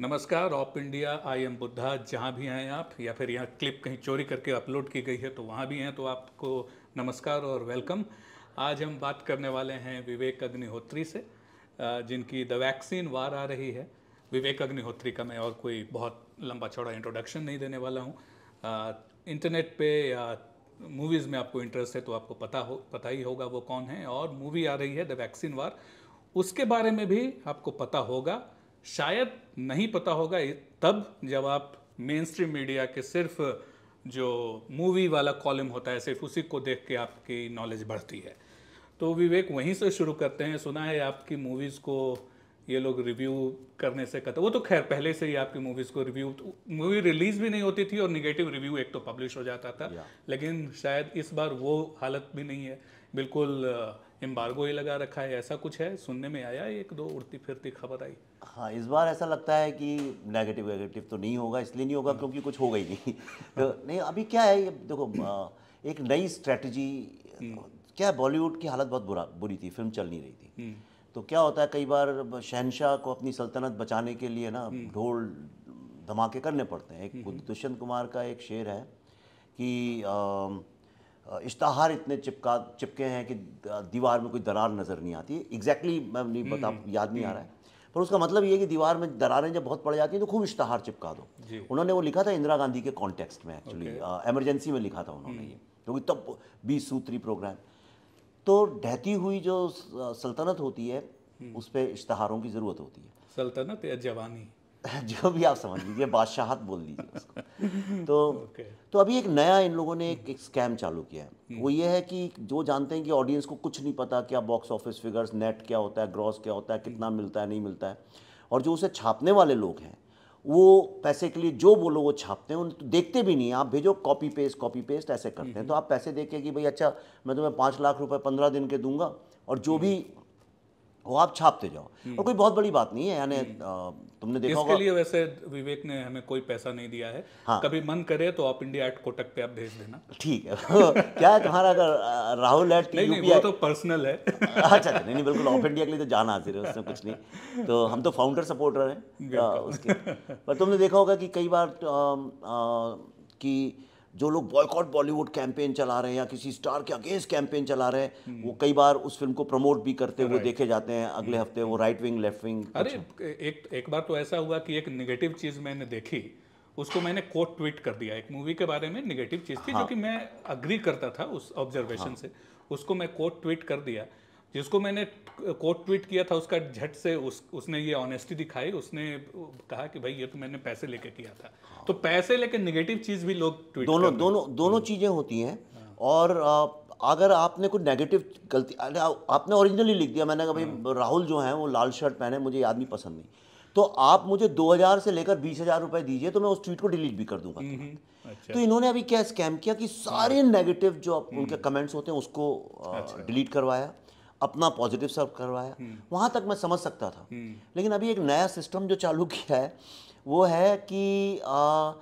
नमस्कार OpIndia I am Buddha जहाँ भी हैं आप या फिर यहाँ क्लिप कहीं चोरी करके अपलोड की गई है तो वहाँ भी हैं तो आपको नमस्कार और वेलकम आज हम बात करने वाले हैं विवेक अग्निहोत्री से जिनकी द वैक्सीन वार आ रही है विवेक अग्निहोत्री का मैं और कोई बहुत लंबा चौड़ा इंट्रोडक्शन नहीं देने वाला हूँ इंटरनेट पे या मूवीज़ में आपको इंटरेस्ट है तो आपको पता हो पता ही होगा वो कौन है और मूवी आ रही है द वैक्सीन वार उसके बारे में भी आपको पता होगा शायद नहीं पता होगा तब जब आप मेन स्ट्रीम मीडिया के सिर्फ जो मूवी वाला कॉलम होता है सिर्फ उसी को देख के आपकी नॉलेज बढ़ती है तो विवेक वहीं से शुरू करते हैं सुना है आपकी मूवीज़ को ये लोग रिव्यू करने से कहते वो तो खैर पहले से ही आपकी मूवीज़ को रिव्यू तो, मूवी रिलीज़ भी नहीं होती थी और निगेटिव रिव्यू एक तो पब्लिश हो जाता था लेकिन शायद इस बार वो हालत भी नहीं है बिल्कुल एम्बार्गो ही लगा रखा है ऐसा कुछ है सुनने में आया एक दो उड़ती फिरती खबर आई हाँ इस बार ऐसा लगता है कि नेगेटिव वेगेटिव तो नहीं होगा इसलिए नहीं होगा हम्म। क्योंकि कुछ होगा ही नहीं तो नहीं अभी क्या है ये देखो एक नई स्ट्रेटजी हम्म। क्या बॉलीवुड की हालत बहुत बुरा बुरी थी फिल्म चल नहीं रही थी हम्म। तो क्या होता है कई बार शहनशाह को अपनी सल्तनत बचाने के लिए ना ढोल धमाके करने पड़ते हैं एक दुष्यंत कुमार का एक शेर है कि इश्तहार इतने चिपका चिपके हैं कि दीवार में कोई दरार नज़र नहीं आती एग्जैक्टली exactly मैं नहीं बता हम्म, याद नहीं आ रहा है हम्म। पर उसका मतलब ये कि दीवार में दरारें जब बहुत पड़ जाती हैं तो खूब इश्तहार चिपका दो उन्होंने वो लिखा था इंदिरा गांधी के कॉन्टेक्स्ट में एक्चुअली एमरजेंसी में लिखा था उन्होंने हम्म। ये क्योंकि तो तब बीस सूत्री प्रोग्राम तो ढहती हुई जो सल्तनत होती है उस पर इश्तहारों की ज़रूरत होती है सल्तनत या जवानी जो भी आप समझ लीजिए बादशाहत बोल दीजिए उसको तो okay. तो अभी एक नया इन लोगों ने एक, एक स्कैम चालू किया है हम्म। वो ये है कि जो जानते हैं कि ऑडियंस को कुछ नहीं पता क्या बॉक्स ऑफिस फिगर्स नेट क्या होता है ग्रॉस क्या होता है हम्म। कितना मिलता है नहीं मिलता है और जो उसे छापने वाले लोग हैं वो पैसे के लिए जो बोलो वो छापते हैं उन तो देखते भी नहीं आप भेजो कॉपी पेस्ट कॉपी पेस्ट ऐसे करते हैं हम्म। तो आप पैसे देखें कि भाई अच्छा मैं तुम्हें पाँच लाख रुपए पंद्रह दिन के दूंगा और जो भी वो आप छापते जाओ और हम्म। कोई बहुत बड़ी बात नहीं है यानी हम्म। तुमने देखा इसके लिए वैसे विवेक ने हमें कोई पैसा नहीं दिया है हाँ। कभी मन करे तो आप इंडिया एट कोटक पे आप भेज देना ठीक है क्या है तुम्हारा अगर राहुल एट नहीं, नहीं वो तो पर्सनल है अच्छा, अच्छा नहीं नहीं बिल्कुल ऑफ इंडिया के लिए तो जाना हाजिर है उसमें कुछ नहीं तो हम तो फाउंडर सपोर्टर हैं उसके पर तुमने देखा होगा कि कई बार कि जो लोग बॉयकॉट बॉलीवुड कैंपेन चला रहे हैं या किसी स्टार के अगेंस्ट कैंपेन चला रहे हैं वो हम्म। कई बार उस फिल्म को प्रमोट भी करते हुए देखे जाते हैं अगले हम्म। हफ्ते वो राइट विंग लेफ्ट विंग अरे एक एक बार तो ऐसा हुआ कि एक निगेटिव चीज़ मैंने देखी उसको मैंने कोट ट्वीट कर दिया एक मूवी के बारे में निगेटिव चीज़ थी हाँ। जो कि मैं अग्री करता था उस ऑब्जर्वेशन हाँ। से उसको मैं कोट ट्वीट कर दिया जिसको मैंने कोट ट्वीट किया था उसका झट से उस उसने ये ऑनेस्टी दिखाई उसने कहा कि भाई ये तो मैंने पैसे लेके किया था तो पैसे लेके नेगेटिव चीज़ भी लोग ट्वीट दोनों दोनों दोनों चीज़ें होती हैं हाँ। और अगर आपने कोई नेगेटिव गलती आपने ओरिजिनली लिख दिया मैंने कहा भाई हाँ। राहुल जो है वो लाल शर्ट पहने मुझे याद आदमी पसंद नहीं तो आप मुझे 2000 से लेकर बीस हज़ार रुपए दीजिए तो मैं उस ट्वीट को डिलीट भी कर दूंगा हम्म, हम्म। अच्छा। तो इन्होंने अभी क्या स्कैम किया कि सारे नेगेटिव हाँ। जो हम्म। उनके कमेंट्स होते हैं उसको अच्छा। डिलीट करवाया अपना पॉजिटिव सर्व करवाया हम्म। वहाँ तक मैं समझ सकता था हम्म। लेकिन अभी एक नया सिस्टम जो चालू किया है वो है कि आ,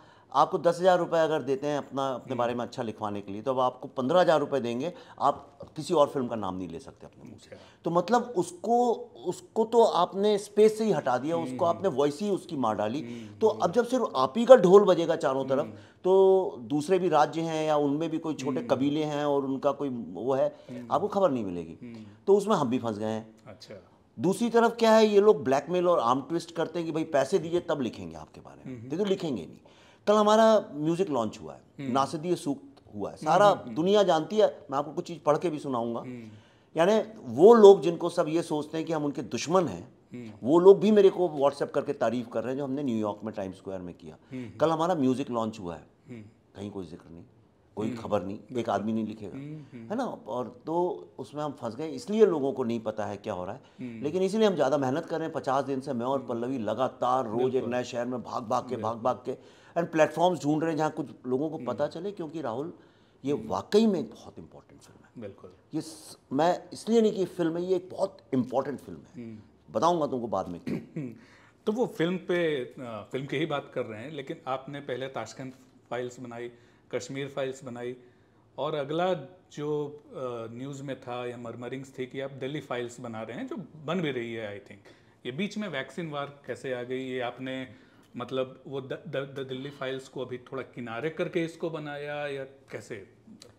आपको दस हज़ार रुपये अगर देते हैं अपना अपने बारे में अच्छा लिखवाने के लिए तो अब आपको पंद्रह हज़ार रुपये देंगे आप किसी और फिल्म का नाम नहीं ले सकते अपने मुँह से अच्छा। तो मतलब उसको उसको तो आपने स्पेस से ही हटा दिया हम्म, उसको आपने वॉइस हम्म। ही उसकी मार डाली हम्म, तो अब जब सिर्फ आप ही का ढोल बजेगा चारों तरफ तो दूसरे भी राज्य हैं या उनमें भी कोई छोटे कबीले हैं और उनका कोई वो है आपको खबर नहीं मिलेगी तो उसमें हम भी फंस गए हैं अच्छा दूसरी तरफ क्या है ये लोग ब्लैकमेल और आर्म ट्विस्ट करते हैं कि भाई पैसे दीजिए तब लिखेंगे आपके बारे में तो लिखेंगे नहीं कल हमारा म्यूजिक लॉन्च हुआ है हम्म। नासदीय सूक्त हुआ है हम्म, सारा हम्म, दुनिया जानती है मैं आपको कुछ चीज़ पढ़ के भी सुनाऊंगा यानी वो लोग जिनको सब ये सोचते हैं कि हम उनके दुश्मन हैं वो लोग भी मेरे को व्हाट्सएप करके तारीफ कर रहे हैं जो हमने न्यूयॉर्क में टाइम स्क्वायर में किया कल हमारा म्यूजिक लॉन्च हुआ है कहीं कोई जिक्र नहीं कोई खबर नहीं एक आदमी नहीं लिखेगा है ना और तो उसमें हम फंस गए इसलिए लोगों को नहीं पता है क्या हो रहा है लेकिन इसीलिए हम ज़्यादा मेहनत कर रहे हैं पचास दिन से मैं और पल्लवी लगातार रोज एक नए शहर में भाग भाग के भाग भाग के एंड प्लेटफॉर्म्स ढूंढ रहे हैं जहाँ कुछ लोगों को पता हम्म। चले क्योंकि राहुल ये हम्म। वाकई में एक बहुत इंपॉर्टेंट फिल्म है बिल्कुल ये स, मैं इसलिए नहीं कि फिल्म है ये एक बहुत इंपॉर्टेंट फिल्म है हम्म। बताऊंगा तुमको बाद में क्यों तो वो फिल्म पे फिल्म की ही बात कर रहे हैं लेकिन आपने पहले ताशकंद फाइल्स बनाई कश्मीर फाइल्स बनाई और अगला जो न्यूज़ में था या मरमरिंग्स थी कि आप दिल्ली फाइल्स बना रहे हैं जो बन भी रही है आई थिंक ये बीच में वैक्सीन वार कैसे आ गई ये आपने मतलब वो the, the, the Delhi files को अभी थोड़ा किनारे करके इसको बनाया या कैसे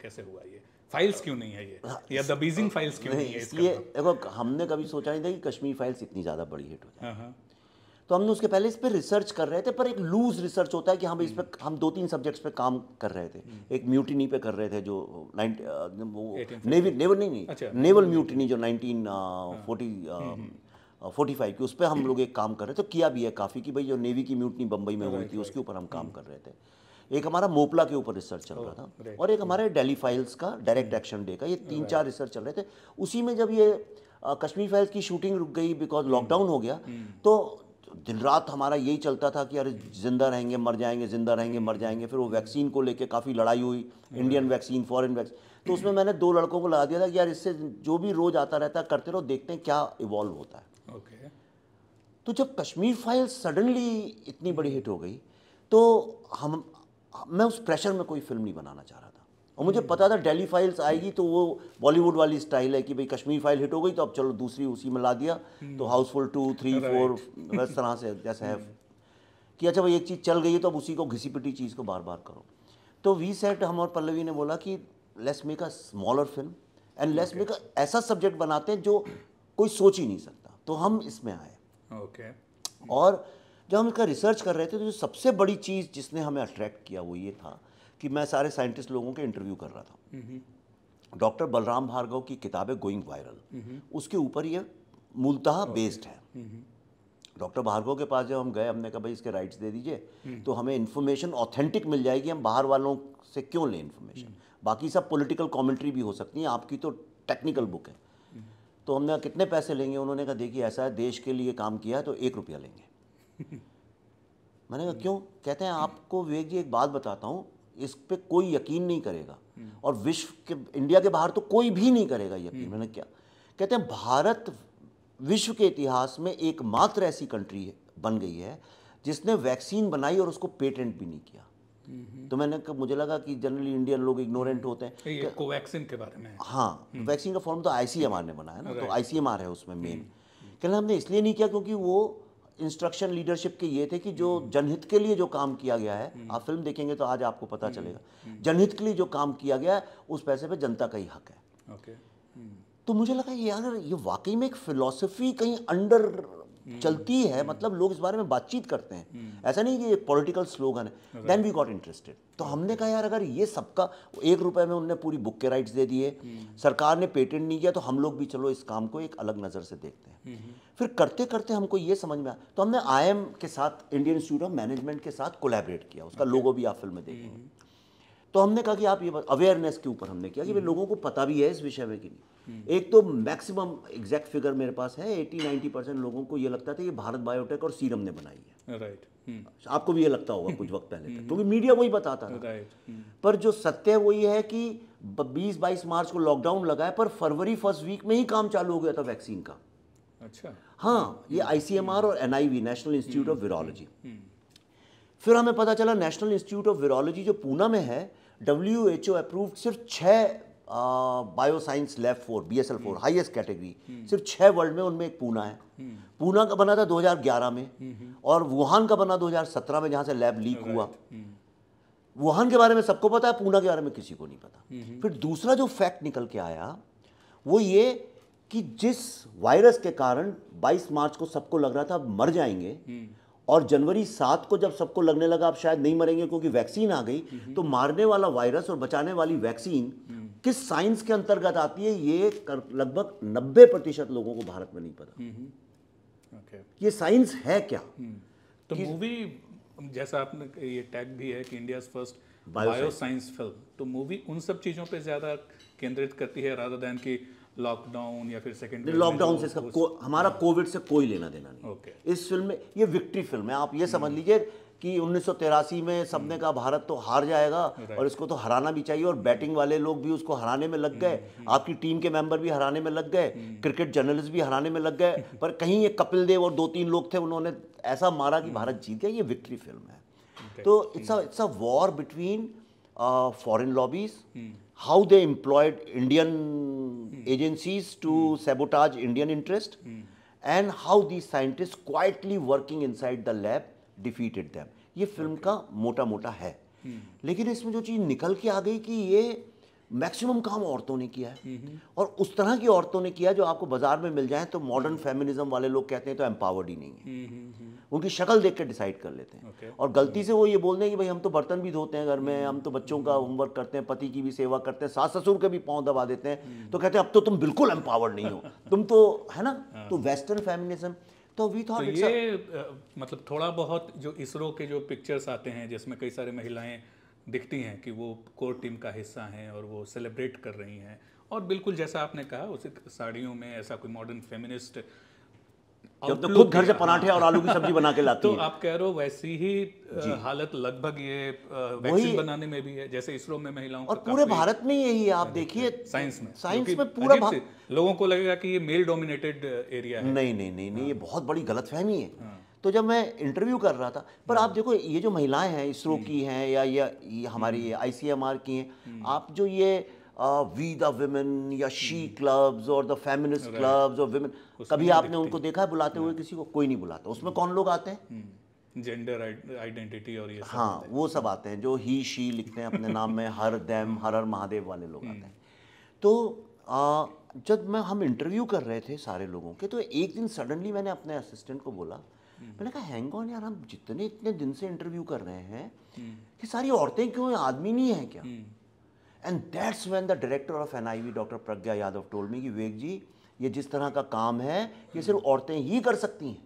कैसे हुआ ये फाइल्स क्यों नहीं है ये हाँ, या द बीजिंग फाइल्स क्यों नहीं, नहीं है इसलिए देखो हमने कभी सोचा नहीं था कि कश्मीर फाइल्स इतनी ज़्यादा बड़ी हिट हो जाए हाँ, हाँ। तो हमने उसके पहले इस पर रिसर्च कर रहे थे पर एक लूज रिसर्च होता है कि हम इस पर हम दो तीन सब्जेक्ट्स पे काम कर रहे थे हम्म। एक म्यूटिनी पे कर रहे थे जो नाइन वो अच्छा, नेवल नेवल नहीं नहीं नेवल म्यूटिनी जो nineteen forty hmm, hmm. Forty five की उस पर हम लोग एक काम कर रहे थे तो किया भी है काफ़ी कि भाई जो नेवी की म्यूटनी बम्बई में हुई थी उसके ऊपर हम काम हम्म। कर रहे थे एक हमारा मोपला के ऊपर रिसर्च चल रहा oh, था और एक हमारे डेली फाइल्स का डायरेक्ट एक्शन डे का ये तीन चार रिसर्च चल रहे थे उसी में जब ये कश्मीर फाइल्स की शूटिंग रुक गई बिकॉज लॉकडाउन हम्म। हो गया हम्म। तो दिन रात हमारा यही चलता था कि अरे जिंदा रहेंगे मर जाएंगे जिंदा रहेंगे मर जाएंगे फिर वो वैक्सीन को लेके काफ़ी लड़ाई हुई इंडियन वैक्सीन फॉरेन वैक्सीन तो उसमें मैंने दो लड़कों को लगा दिया था कि यार इससे जो भी रोज़ आता रहता है करते रहो देखते हैं क्या इवॉल्व होता है तो जब कश्मीर फाइल सडनली इतनी बड़ी हिट हो गई तो हम मैं उस प्रेशर में कोई फिल्म नहीं बनाना चाह रहा था और मुझे पता था डेली फाइल्स आएगी तो वो बॉलीवुड वाली स्टाइल है कि भाई कश्मीर फाइल हिट हो गई तो अब चलो दूसरी उसी में ला दिया हम्म। तो हाउसफुल टू थ्री फोर इस तरह से जैसे है हम्म। कि अच्छा भाई एक चीज़ चल गई है तो अब उसी को घिसी पिटी चीज़ को बार बार करो तो वी सेट हम और पल्लवी ने बोला कि let's make a smaller film and let's make ऐसा सब्जेक्ट बनाते हैं जो कोई सोच ही नहीं सकता तो हम इसमें आए ओके और जब हम इसका रिसर्च कर रहे थे तो जो सबसे बड़ी चीज़ जिसने हमें अट्रैक्ट किया वो ये था कि मैं सारे साइंटिस्ट लोगों के इंटरव्यू कर रहा था डॉक्टर बलराम भार्गव की किताबें गोइंग वायरल mm-hmm. उसके ऊपर ये मूलतः बेस्ड है डॉक्टर mm-hmm. भार्गव के पास जब हम गए हमने कहा भाई इसके राइट्स दे दीजिए mm. तो हमें इन्फॉर्मेशन ऑथेंटिक मिल जाएगी हम बाहर वालों से क्यों लें इन्फॉर्मेशन mm. बाकी सब पॉलिटिकल कमेंट्री भी हो सकती है आपकी तो टेक्निकल बुक है तो हमने कितने पैसे लेंगे उन्होंने कहा देखिए ऐसा है देश के लिए काम किया तो एक रुपया लेंगे मैंने कहा क्यों कहते हैं आपको विवेक जी एक बात बताता हूँ इस पर कोई यकीन नहीं करेगा हम्म। और विश्व के इंडिया के बाहर तो कोई भी नहीं करेगा यकीन हम्म। मैंने क्या कहते हैं भारत विश्व के इतिहास में एकमात्र ऐसी कंट्री बन गई है जिसने वैक्सीन बनाई और उसको पेटेंट भी नहीं किया हम्म। तो मैंने कहा मुझे लगा कि जनरली इंडियन लोग इग्नोरेंट हम्म। होते हैं ये कोवैक्सिन के बारे में हाँ वैक्सीन हम्म। का फॉर्म तो आई ने बनाया ना तो आई है उसमें मेन कहना हमने इसलिए नहीं किया क्योंकि वो इंस्ट्रक्शन लीडरशिप के ये थे कि जो जनहित के लिए जो काम किया गया है आप फिल्म देखेंगे तो आज आपको पता चलेगा जनहित के लिए जो काम किया गया है उस पैसे पे जनता का ही हक है ओके तो मुझे लगा यार ये वाकई में एक फिलॉसफी कहीं अंडर हम्म। चलती है हम्म। मतलब लोग इस बारे में बातचीत करते हैं हम्म। ऐसा नहीं कि पॉलिटिकल स्लोगन है देन वी गॉट इंटरेस्टेड तो हमने कहा यार अगर ये सबका एक रुपए में उनने पूरी बुक के राइट्स दे दिए सरकार ने पेटेंट नहीं किया तो हम लोग भी चलो इस काम को एक अलग नज़र से देखते हैं फिर करते करते हमको ये समझ में आया तो हमने आई के साथ इंडियन इंस्टीट्यूट ऑफ मैनेजमेंट के साथ कोलेबरेट किया उसका लोगो भी आप फिल्म में देखेंगे तो हमने कहा कि आप ये अवेयरनेस के ऊपर हमने किया कि भाई हम्म। लोगों को पता भी है इस विषय में कि नहीं हम्म। एक तो मैक्सिमम एग्जैक्ट फिगर मेरे पास है एटी नाइन्टी परसेंट लोगों को ये लगता था ये भारत बायोटेक और सीरम ने बनाई है राइट हम्म। आपको भी ये लगता होगा कुछ वक्त पहले तक क्योंकि मीडिया वही बताता था पर जो सत्य वही है कि बीस बाईस मार्च को लॉकडाउन लगा है पर फरवरी फर्स्ट वीक में ही काम चालू हो गया था वैक्सीन का अच्छा हाँ ये आईसीएमआर और NIV national institute of virology फिर हमें पता चला नेशनल इंस्टीट्यूट ऑफ वीरोलॉजी जो पूना में है डब्ल्यू एच ओ अप्रूव्ड सिर्फ छः bioscience lab four B S L four highest category सिर्फ छः वर्ल्ड में उनमें एक पूना है हम्म। पूना का बना था 2011 में हम्म, हम्म। और वुहान का बना 2017 में जहाँ से लैब लीक हुआ वुहान के बारे में सबको पता है पूना के बारे में किसी को नहीं पता फिर दूसरा जो फैक्ट निकल के आया वो ये कि जिस वायरस के कारण 22 मार्च को सबको लग रहा था मर जाएंगे और जनवरी सात को जब सबको लगने लगा आप शायद नहीं मरेंगे क्योंकि वैक्सीन आ गई हम्म। तो मारने वाला वायरस और बचाने वाली वैक्सीन हम्म। किस साइंस के अंतर्गत आती है ये लगभग नब्बे प्रतिशत लोगों को भारत में नहीं पता हम्म, ये साइंस है क्या तो मूवी जैसा आपने ये टैग भी है कि India first bio science film तो मूवी उन सब चीज़ों पर ज़्यादा केंद्रित करती है राधा दैन की लॉकडाउन या फिर सेकेंड लॉकडाउन से इसका को, हमारा कोविड हाँ। से कोई लेना देना नहीं ओके okay. इस फिल्म में ये विक्ट्री फिल्म है आप ये समझ hmm. लीजिए कि उन्नीस में सबने hmm. कहा भारत तो हार जाएगा और इसको तो हराना भी चाहिए और बैटिंग वाले लोग भी उसको हराने में लग hmm. गए आपकी टीम के मेंबर भी हराने में लग गए क्रिकेट जर्नलिस्ट भी हराने में लग गए पर कहीं ये कपिल देव और दो तीन लोग थे उन्होंने ऐसा मारा कि भारत जीत गया ये विक्ट्री फिल्म है तो it's it's a war between foreign lobbies how they employed Indian mm. agencies to mm. sabotage Indian interest mm. and how these scientists quietly working inside the lab defeated them ये film okay. का मोटा मोटा है लेकिन इसमें जो चीज़ निकल के आ गई कि ये मैक्सिमम काम औरतों ने किया है और उस तरह की औरतों ने किया जो आपको बाजार में मिल जाए तो मॉडर्न फेमिनिज्म वाले लोग कहते हैं तो एम्पावर्ड ही नहीं है उनकी शक्ल देख के डिसाइड कर लेते हैं okay. और गलती हम्म। से वो ये बोलते हैं कि भाई हम तो बर्तन भी धोते हैं घर में हम तो बच्चों का होमवर्क करते हैं पति की भी सेवा करते हैं सास ससुर के भी पाँव दबा देते हैं हम्म। तो कहते हैं अब तो तुम बिल्कुल एम्पावर्ड नहीं हो तुम तो है ना हाँ। तो वेस्टर्न फेमिनिज्म तो वी थॉट तो ये मतलब थोड़ा बहुत जो इसरो के जो पिक्चर्स आते हैं जिसमें कई सारे महिलाएं दिखती हैं कि वो कोर टीम का हिस्सा हैं और वो सेलिब्रेट कर रही हैं और बिल्कुल जैसा आपने कहा उसी साड़ियों में ऐसा कोई मॉडर्न फेमिनिस्ट जब तो खुद घर से पराठे और आलू की सब्जी बना के लाती तो है। आप कह रहे हो वैसी ही हालत लगभग ये वैक्सीन बनाने में भी है जैसे इसरो में महिलाओं और पूरे भारत में यही है आप देखिए साइंस में साइंस में पूरा लोगों को लगेगा कि ये मेल डोमिनेटेड एरिया है नहीं नहीं नहीं नहीं ये हाँ। बहुत बड़ी गलतफहमी है हाँ। तो जब मैं इंटरव्यू कर रहा था पर आप हाँ। देखो ये जो महिलाएं हैं इसरो की हैं या ये हमारी आईसीएमआर हम्म। की हैं हम्म। आप जो ये वी द वेमेन या शी क्लब्स हम्म। और द फेमिनिस्ट क्लब्स और वेमेन कभी आपने उनको देखा है बुलाते हुए किसी को कोई नहीं बुलाता उसमें कौन लोग आते हैं जेंडर आइडेंटिटी और ये हाँ वो सब आते हैं जो ही शी लिखते हैं अपने नाम में हर दैम हर हर महादेव वाले लोग आते हैं तो आ, जब मैं हम इंटरव्यू कर रहे थे सारे लोगों के तो एक दिन सडनली मैंने अपने असिस्टेंट को बोला मैंने कहा हैंग ऑन यार हम जितने इतने दिन से इंटरव्यू कर रहे हैं हम्म। कि सारी औरतें क्यों आदमी नहीं है क्या and that's when the director of N I V doctor Pragya Yadav told me कि वेग जी ये जिस तरह का काम है ये हम्म। सिर्फ औरतें ही कर सकती हैं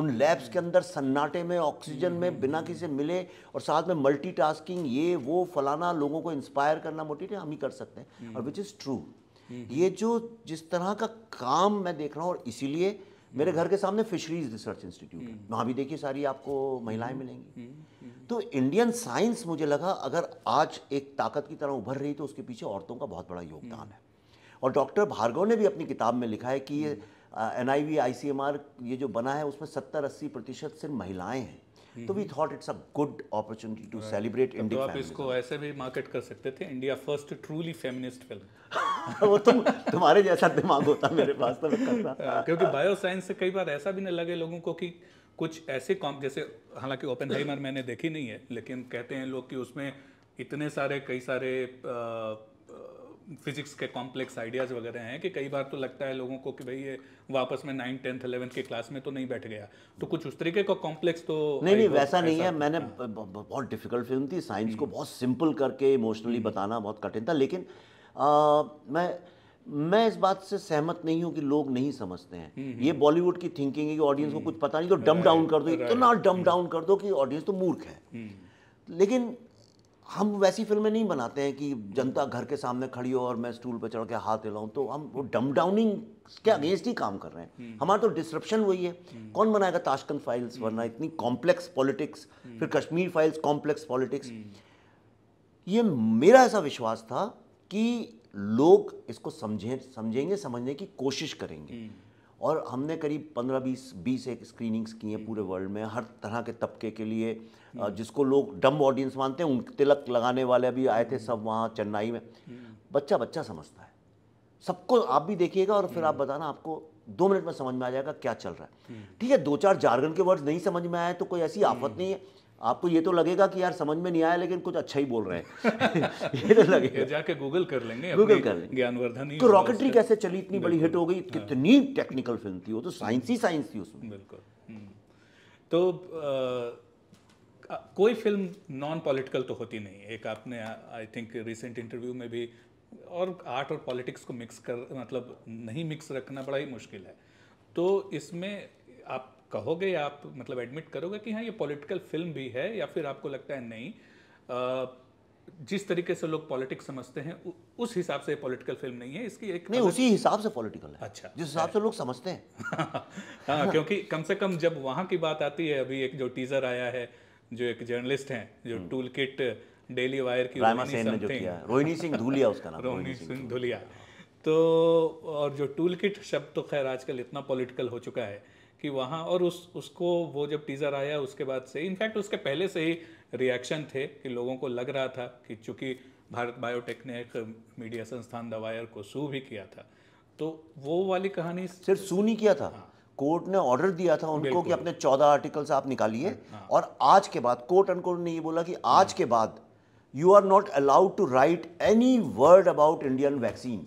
उन लैब्स हम्म। के अंदर सन्नाटे में ऑक्सीजन में बिना किसी से मिले और साथ में मल्टीटास्किंग ये वो फलाना लोगों को इंस्पायर करना मोटिवेट हम ही कर सकते हैं और विच इज़ ट्रू ये जो जिस तरह का काम मैं देख रहा हूँ और इसीलिए मेरे हम्म। घर के सामने फिशरीज रिसर्च इंस्टीट्यूट है हम्म। वहाँ भी देखिए सारी आपको महिलाएं हम्म। मिलेंगी तो इंडियन साइंस मुझे लगा अगर आज एक ताकत की तरह उभर रही तो उसके पीछे औरतों का बहुत बड़ा योगदान है और डॉक्टर भार्गव ने भी अपनी किताब में लिखा है कि ये N I V I C M R ये जो बना है उसमें सत्तर अस्सी प्रतिशत सिर्फ महिलाएँ हैं तो we thought it's a good opportunity to celebrate India आप इसको ऐसे भी मार्केट कर सकते थे India first truly feminist film वो तुम तुम्हारे जैसा दिमाग होता मेरे पास तो मैं करता हाँ, क्योंकि बायो साइंस से कई बार ऐसा भी ना लगे लोगों को कि कुछ ऐसे कॉम जैसे हालांकि ओपन मैंने देखी नहीं है लेकिन कहते हैं लोग कि उसमें इतने सारे कई सारे फिजिक्स के कॉम्प्लेक्स आइडियाज़ वगैरह हैं कि कई बार तो लगता है लोगों को कि भाई ये वापस में नाइन्थ टेंथ अलेवंथ के क्लास में तो नहीं बैठ गया तो कुछ उस तरीके का कॉम्प्लेक्स तो नहीं नहीं वैसा नहीं है मैंने हाँ। बहुत डिफिकल्ट फिल्म थी साइंस को हम्म। बहुत सिंपल करके इमोशनली हम्म। बताना बहुत कठिन था लेकिन आ, मैं मैं इस बात से सहमत नहीं हूँ कि लोग नहीं समझते हैं हम्म, ये बॉलीवुड की थिंकिंग है कि ऑडियंस को कुछ पता नहीं तो डम डाउन कर दो इतना डम डाउन कर दो कि ऑडियंस तो मूर्ख है लेकिन हम वैसी फिल्में नहीं बनाते हैं कि जनता घर के सामने खड़ी हो और मैं स्टूल पर चढ़ के हाथ हिलाऊं तो हम वो डम डाउनिंग के अगेंस्ट ही काम कर रहे हैं हम्म। हमारा तो डिस्क्रप्शन वही है हम्म। कौन बनाएगा ताशकंद फाइल्स हम्म। वरना इतनी कॉम्प्लेक्स पॉलिटिक्स फिर कश्मीर फाइल्स कॉम्प्लेक्स पॉलिटिक्स ये मेरा ऐसा विश्वास था कि लोग इसको समझें समझेंगे समझने की कोशिश करेंगे और हमने करीब पंद्रह बीस बीस एक स्क्रीनिंग्स की हैं पूरे वर्ल्ड में हर तरह के तबके के लिए जिसको लोग डम ऑडियंस मानते हैं उनके तिलक लगाने वाले अभी आए थे हम्म। सब वहाँ चेन्नई में हम्म। बच्चा बच्चा समझता है सबको आप भी देखिएगा और फिर आप हम्म। बताना आपको दो मिनट में समझ में आ जाएगा क्या चल रहा है ठीक है दो चार जारगन के वर्ड नहीं समझ में आए तो कोई ऐसी आफत नहीं है आपको ये तो लगेगा कि यार समझ में नहीं आया लेकिन कुछ अच्छा ही बोल रहे हैं ये तो लगेगा जाके गूगल कर लेंगे गूगल कर लेंगे ज्ञानवर्धन तो रॉकेटरी कैसे चली इतनी बड़ी हिट हो गई कितनी टेक्निकल फिल्म थी वो तो साइंस ही साइंस थी उसमें बिल्कुल तो कोई फिल्म नॉन पॉलिटिकल तो होती नहीं एक आपने आई थिंक रिसेंट इंटरव्यू में भी और आर्ट और पॉलिटिक्स को मिक्स कर मतलब नहीं मिक्स रखना बड़ा ही मुश्किल है तो इसमें आप कहोगे आप मतलब एडमिट करोगे कि हाँ ये पॉलिटिकल फिल्म भी है या फिर आपको लगता है नहीं आ, जिस तरीके से लोग पॉलिटिक्स समझते हैं उस हिसाब से पॉलिटिकल फिल्म नहीं है इसकी एक नहीं उसी हिसाब से पॉलिटिकल है अच्छा जिस हिसाब से लोग समझते हैं हाँ क्योंकि कम से कम जब वहाँ की बात आती है अभी एक जो टीज़र आया है जो एक जर्नलिस्ट हैं जो टूल किट डेली वायर की रोहिणी सिंह धुलिया उसका नाम रोहिणी सिंह धुलिया तो और जो टूल किट शब्द तो खैर आजकल इतना पॉलिटिकल हो चुका है कि वहाँ और उस उसको वो जब टीज़र आया उसके बाद से इनफैक्ट उसके पहले से ही रिएक्शन थे कि लोगों को लग रहा था कि चूंकि भारत बायोटेक ने एक मीडिया संस्थान दवायर को सू भी किया था तो वो वाली कहानी सिर्फ सू नहीं किया था हाँ। कोर्ट ने ऑर्डर दिया था उनको कि अपने चौदह आर्टिकल्स आप निकालिए हाँ, हाँ। और आज के बाद कोर्ट एंड कोर्ट ने ये बोला कि आज के बाद you are not allowed to write any word about Indian vaccine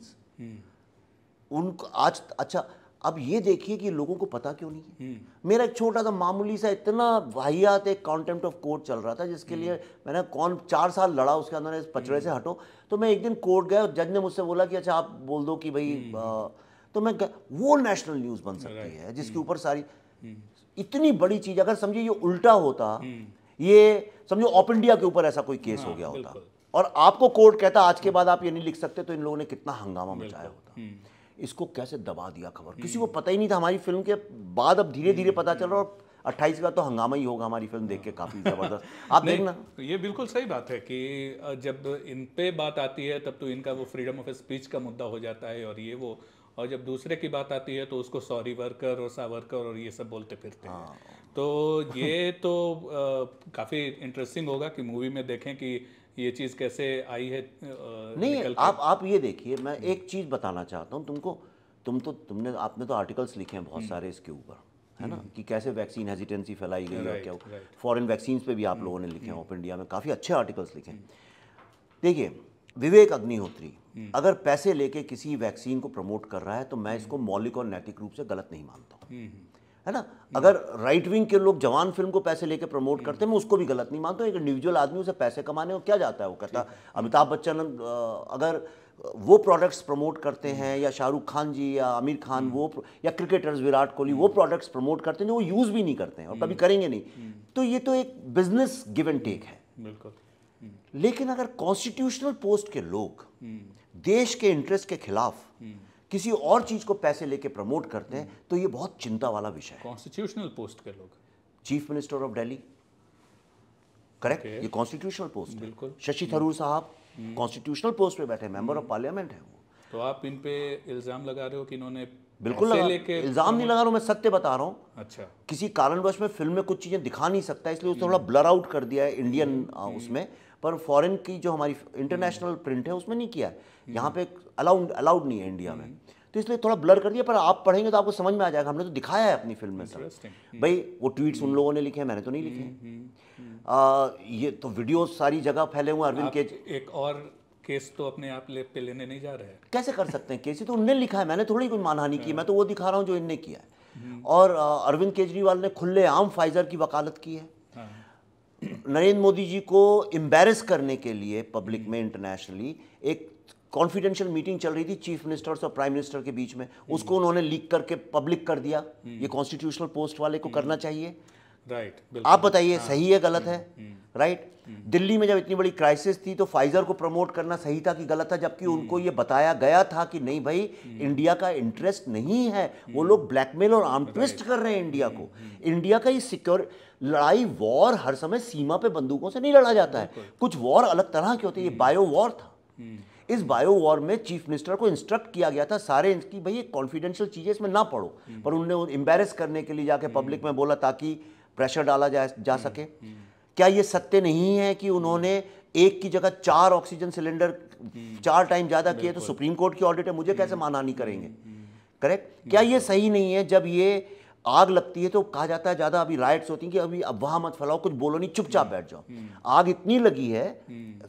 उनको आज अच्छा अब ये देखिए कि लोगों को पता क्यों नहीं है हम्म। मेरा एक छोटा सा मामूली सा इतना वाहियात एक कॉन्टेम्प्ट ऑफ कोर्ट चल रहा था जिसके लिए हम्म। मैंने कौन चार साल लड़ा उसके अंदर इस पचड़े से हम्म। हटो तो मैं एक दिन कोर्ट गया और जज ने मुझसे बोला कि अच्छा आप बोल दो कि भाई तो मैं वो नेशनल न्यूज़ बन सकती है जिसके हम्म। ऊपर सारी हम्म। इतनी बड़ी चीज़ अगर समझिए ये उल्टा होता हम्म। ये समझो ऑप इंडिया के ऊपर ऐसा कोई केस हो हाँ, गया होता और आपको कोर्ट कहता आज के बाद आप ये नहीं लिख सकते तो इन लोगों ने कितना हंगामा मचाया होता इसको कैसे दबा दिया खबर किसी को पता ही नहीं था हमारी फिल्म के बाद अब धीरे धीरे पता चल रहा और अट्ठाईस का तो हंगामा ही होगा हमारी फिल्म देख के काफ़ी हाँ। ज़बरदस्त आप देखना ये बिल्कुल सही बात है कि जब इन पे बात आती है तब तो इनका वो फ्रीडम ऑफ स्पीच का मुद्दा हो जाता है और ये वो और जब दूसरे की बात आती है तो उसको सॉरी वर्कर और सावरकर और ये सब बोलते फिरते हैं हाँ। तो ये तो काफ़ी इंटरेस्टिंग होगा कि मूवी में देखें कि ये चीज़ कैसे आई है नहीं आप आप ये देखिए मैं एक चीज़ बताना चाहता हूँ तुमको तुम तो तुमने आपने तो आर्टिकल्स लिखे हैं बहुत हम्म। सारे इसके ऊपर है ना हम्म। कि कैसे वैक्सीन हेजिटेंसी फैलाई गई है क्या फॉरेन वैक्सीन पे भी आप हम्म, लोगों ने लिखे हैं ऑफ इंडिया में काफ़ी अच्छे आर्टिकल्स लिखे हैं देखिए विवेक अग्निहोत्री हम्म। अगर पैसे लेके किसी वैक्सीन को प्रमोट कर रहा है तो मैं हम्म। इसको मौलिक और नैतिक रूप से गलत नहीं मानता हूँ हम्म, है ना अगर राइट विंग के लोग जवान फिल्म को पैसे लेके प्रमोट करते हैं मैं उसको भी गलत नहीं मानता एक इंडिविजुअल आदमी उसे पैसे कमाने को क्या जाता है वो कहता अमिताभ बच्चन अगर वो प्रोडक्ट्स प्रमोट करते हैं या शाहरुख खान जी या आमिर खान वो या क्रिकेटर्स विराट कोहली वो प्रोडक्ट्स प्रमोट करते हैं वो यूज़ भी नहीं करते हैं और कभी करेंगे नहीं तो ये तो एक बिजनेस गिव एंड टेक है बिल्कुल लेकिन अगर कॉन्स्टिट्यूशनल पोस्ट के लोग देश के इंटरेस्ट के खिलाफ हम्म। किसी और चीज़ को पैसे लेके प्रमोट करते हैं तो ये बहुत चिंता वाला विषय है कॉन्स्टिट्यूशनल पोस्ट के लोग chief minister of Delhi correct ये कॉन्स्टिट्यूशनल पोस्ट बिल्कुल शशि थरूर साहब कॉन्स्टिट्यूशनल हम्म। पोस्ट पे बैठे मेंबर ऑफ पार्लियामेंट है वो तो आप इन पे इल्जाम लगा रहे हो कि इन्होंने बिल्कुल लगा इल्जाम नहीं लगा रहा हूँ मैं सत्य बता रहा हूँ अच्छा किसी कारणवश में फिल्म में कुछ चीज़ें दिखा नहीं सकता इसलिए उसने थोड़ा ब्लर आउट कर दिया है इंडियन हम्म। उसमें पर फॉरेन की जो हमारी इंटरनेशनल प्रिंट hmm. है उसमें नहीं किया है hmm. यहाँ पे अलाउड अलाउड नहीं है इंडिया में hmm. तो इसलिए थोड़ा ब्लर कर दिया पर आप पढ़ेंगे तो आपको समझ में आ जाएगा हमने तो दिखाया है अपनी फिल्म में सर भाई वो ट्वीट्स उन लोगों ने लिखे हैं मैंने तो नहीं लिखे ये तो वीडियो सारी जगह फैले हुए अरविंद केज एक और केस तो अपने आप ले, पे लेने नहीं जा रहे हैं कैसे कर सकते हैं केस तो उनने लिखा है मैंने थोड़ी कोई मानहानि की हाँ। मैं तो वो दिखा रहा हूँ जो इनने किया है और अरविंद केजरीवाल ने खुले आम फाइजर की वकालत की है नरेंद्र मोदी जी को एम्बेरस करने के लिए पब्लिक में इंटरनेशनली एक कॉन्फिडेंशियल मीटिंग चल रही थी चीफ मिनिस्टर्स और प्राइम मिनिस्टर के बीच में उसको हम्म। उन्होंने लीक करके पब्लिक कर दिया ये कॉन्स्टिट्यूशनल हम्म। पोस्ट वाले को करना हम्म। चाहिए राइट आप बताइए हाँ। सही है गलत है राइट हम्म, हम्म। हम्म। दिल्ली में जब इतनी बड़ी क्राइसिस थी तो फाइजर को प्रमोट करना सही था कि गलत था जबकि उनको यह बताया गया था कि नहीं भाई इंडिया का इंटरेस्ट नहीं है वो लोग ब्लैकमेल और आर्म ट्विस्ट कर रहे हैं इंडिया को इंडिया का ये सिक्योर लड़ाई वॉर हर समय सीमा पे बंदूकों से नहीं लड़ा जाता है कुछ वॉर अलग तरह के होते ये बायो वॉर था इस बायो वॉर में चीफ मिनिस्टर को इंस्ट्रक्ट किया गया था सारे इनकी भाई ये कॉन्फिडेंशियल चीज़ें इसमें ना पढ़ो पर उनने इम्बेरस करने के लिए जाके पब्लिक में बोला ताकि प्रेशर डाला जा जा हम्म, सके हम्म। क्या ये सत्य नहीं है कि उन्होंने एक की जगह चार ऑक्सीजन सिलेंडर हम्म। चार टाइम ज़्यादा किए तो सुप्रीम कोर्ट की ऑडिट है मुझे कैसे माना नहीं करेंगे करेक्ट क्या ये सही नहीं है जब ये आग लगती है तो कहा जाता है ज़्यादा अभी राइट्स होती हैं कि अभी अफवाह मत फैलाओ कुछ बोलो नहीं चुपचाप बैठ जाओ आग इतनी लगी है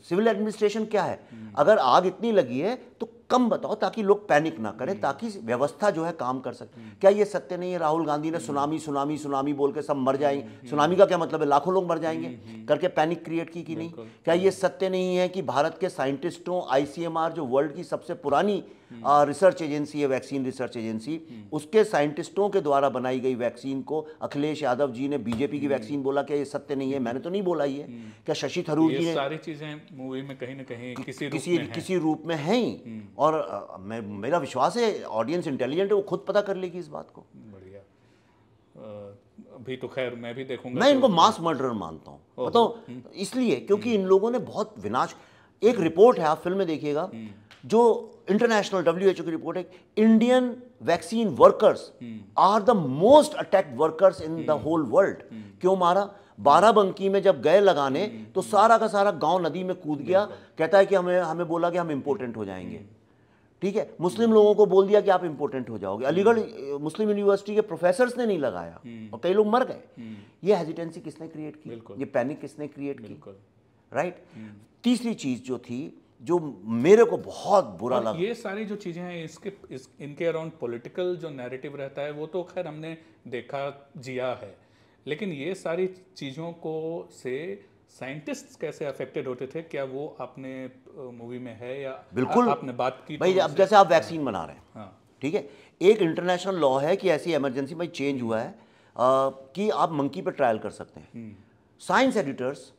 सिविल एडमिनिस्ट्रेशन क्या है अगर आग इतनी लगी है तो कम बताओ ताकि लोग पैनिक ना करें हम्म। ताकि व्यवस्था जो है काम कर सके हम्म। क्या ये सत्य नहीं है राहुल गांधी ने सुनामी हम्म। सुनामी सुनामी बोल के सब मर जाएंगे सुनामी का क्या मतलब है लाखों लोग मर जाएंगे करके पैनिक क्रिएट की कि नहीं क्या ये सत्य नहीं है कि भारत के साइंटिस्टों आई जो वर्ल्ड की सबसे पुरानी रिसर्च एजेंसी है वैक्सीन रिसर्च एजेंसी उसके साइंटिस्टों के द्वारा बनाई गई वैक्सीन को अखिलेश यादव जी ने बीजेपी की वैक्सीन हम्म। बोला कि ये सत्य नहीं है मैंने तो नहीं बोला ये हम्म। क्या शशि थरूर जी ने सारी चीज़ें मूवी में कहीं ना कहीं किसी किसी किसी रूप में है ही हम्म। और मेरा विश्वास है ऑडियंस इंटेलिजेंट है वो खुद पता कर लेगी इस बात को भी तो खैर मैं भी देखूंगा मैं तो इनको मास तो- मर्डर मानता हूँ बताओ इसलिए क्योंकि इन लोगों ने बहुत विनाश एक रिपोर्ट है आप फिल्म में देखिएगा जो इंटरनेशनल डब्ल्यू एच ओ की रिपोर्ट है Indian vaccine workers are the most most workers in the whole world क्यों मारा बाराबंकी में जब गए लगाने hmm. तो सारा का सारा गांव नदी में कूद गया कहता है कि हमें हमें बोला कि हम इंपोर्टेंट हो जाएंगे hmm. ठीक है मुस्लिम hmm. लोगों को बोल दिया कि आप इंपोर्टेंट हो जाओगे अलीगढ़ मुस्लिम यूनिवर्सिटी के प्रोफेसर ने नहीं लगाया और कई लोग मर गए ये हेजिटेंसी किसने क्रिएट की ये पैनिक किसने क्रिएट की राइट तीसरी चीज जो थी जो मेरे को बहुत बुरा लगा ये सारी जो चीज़ें हैं इसके इस, इनके अराउंड पॉलिटिकल जो नैरेटिव रहता है वो तो खैर हमने देखा जिया है लेकिन ये सारी चीज़ों को से साइंटिस्ट कैसे अफेक्टेड होते थे क्या वो आपने मूवी में है या बिल्कुल आ, आपने बात की तो भाई अब जैसे आप वैक्सीन बना रहे हैं हाँ। ठीक है एक इंटरनेशनल लॉ है कि ऐसी इमरजेंसी में चेंज हुआ है आ, कि आप मंकी पर ट्रायल कर सकते हैं साइंस हम्म। एडिटर्स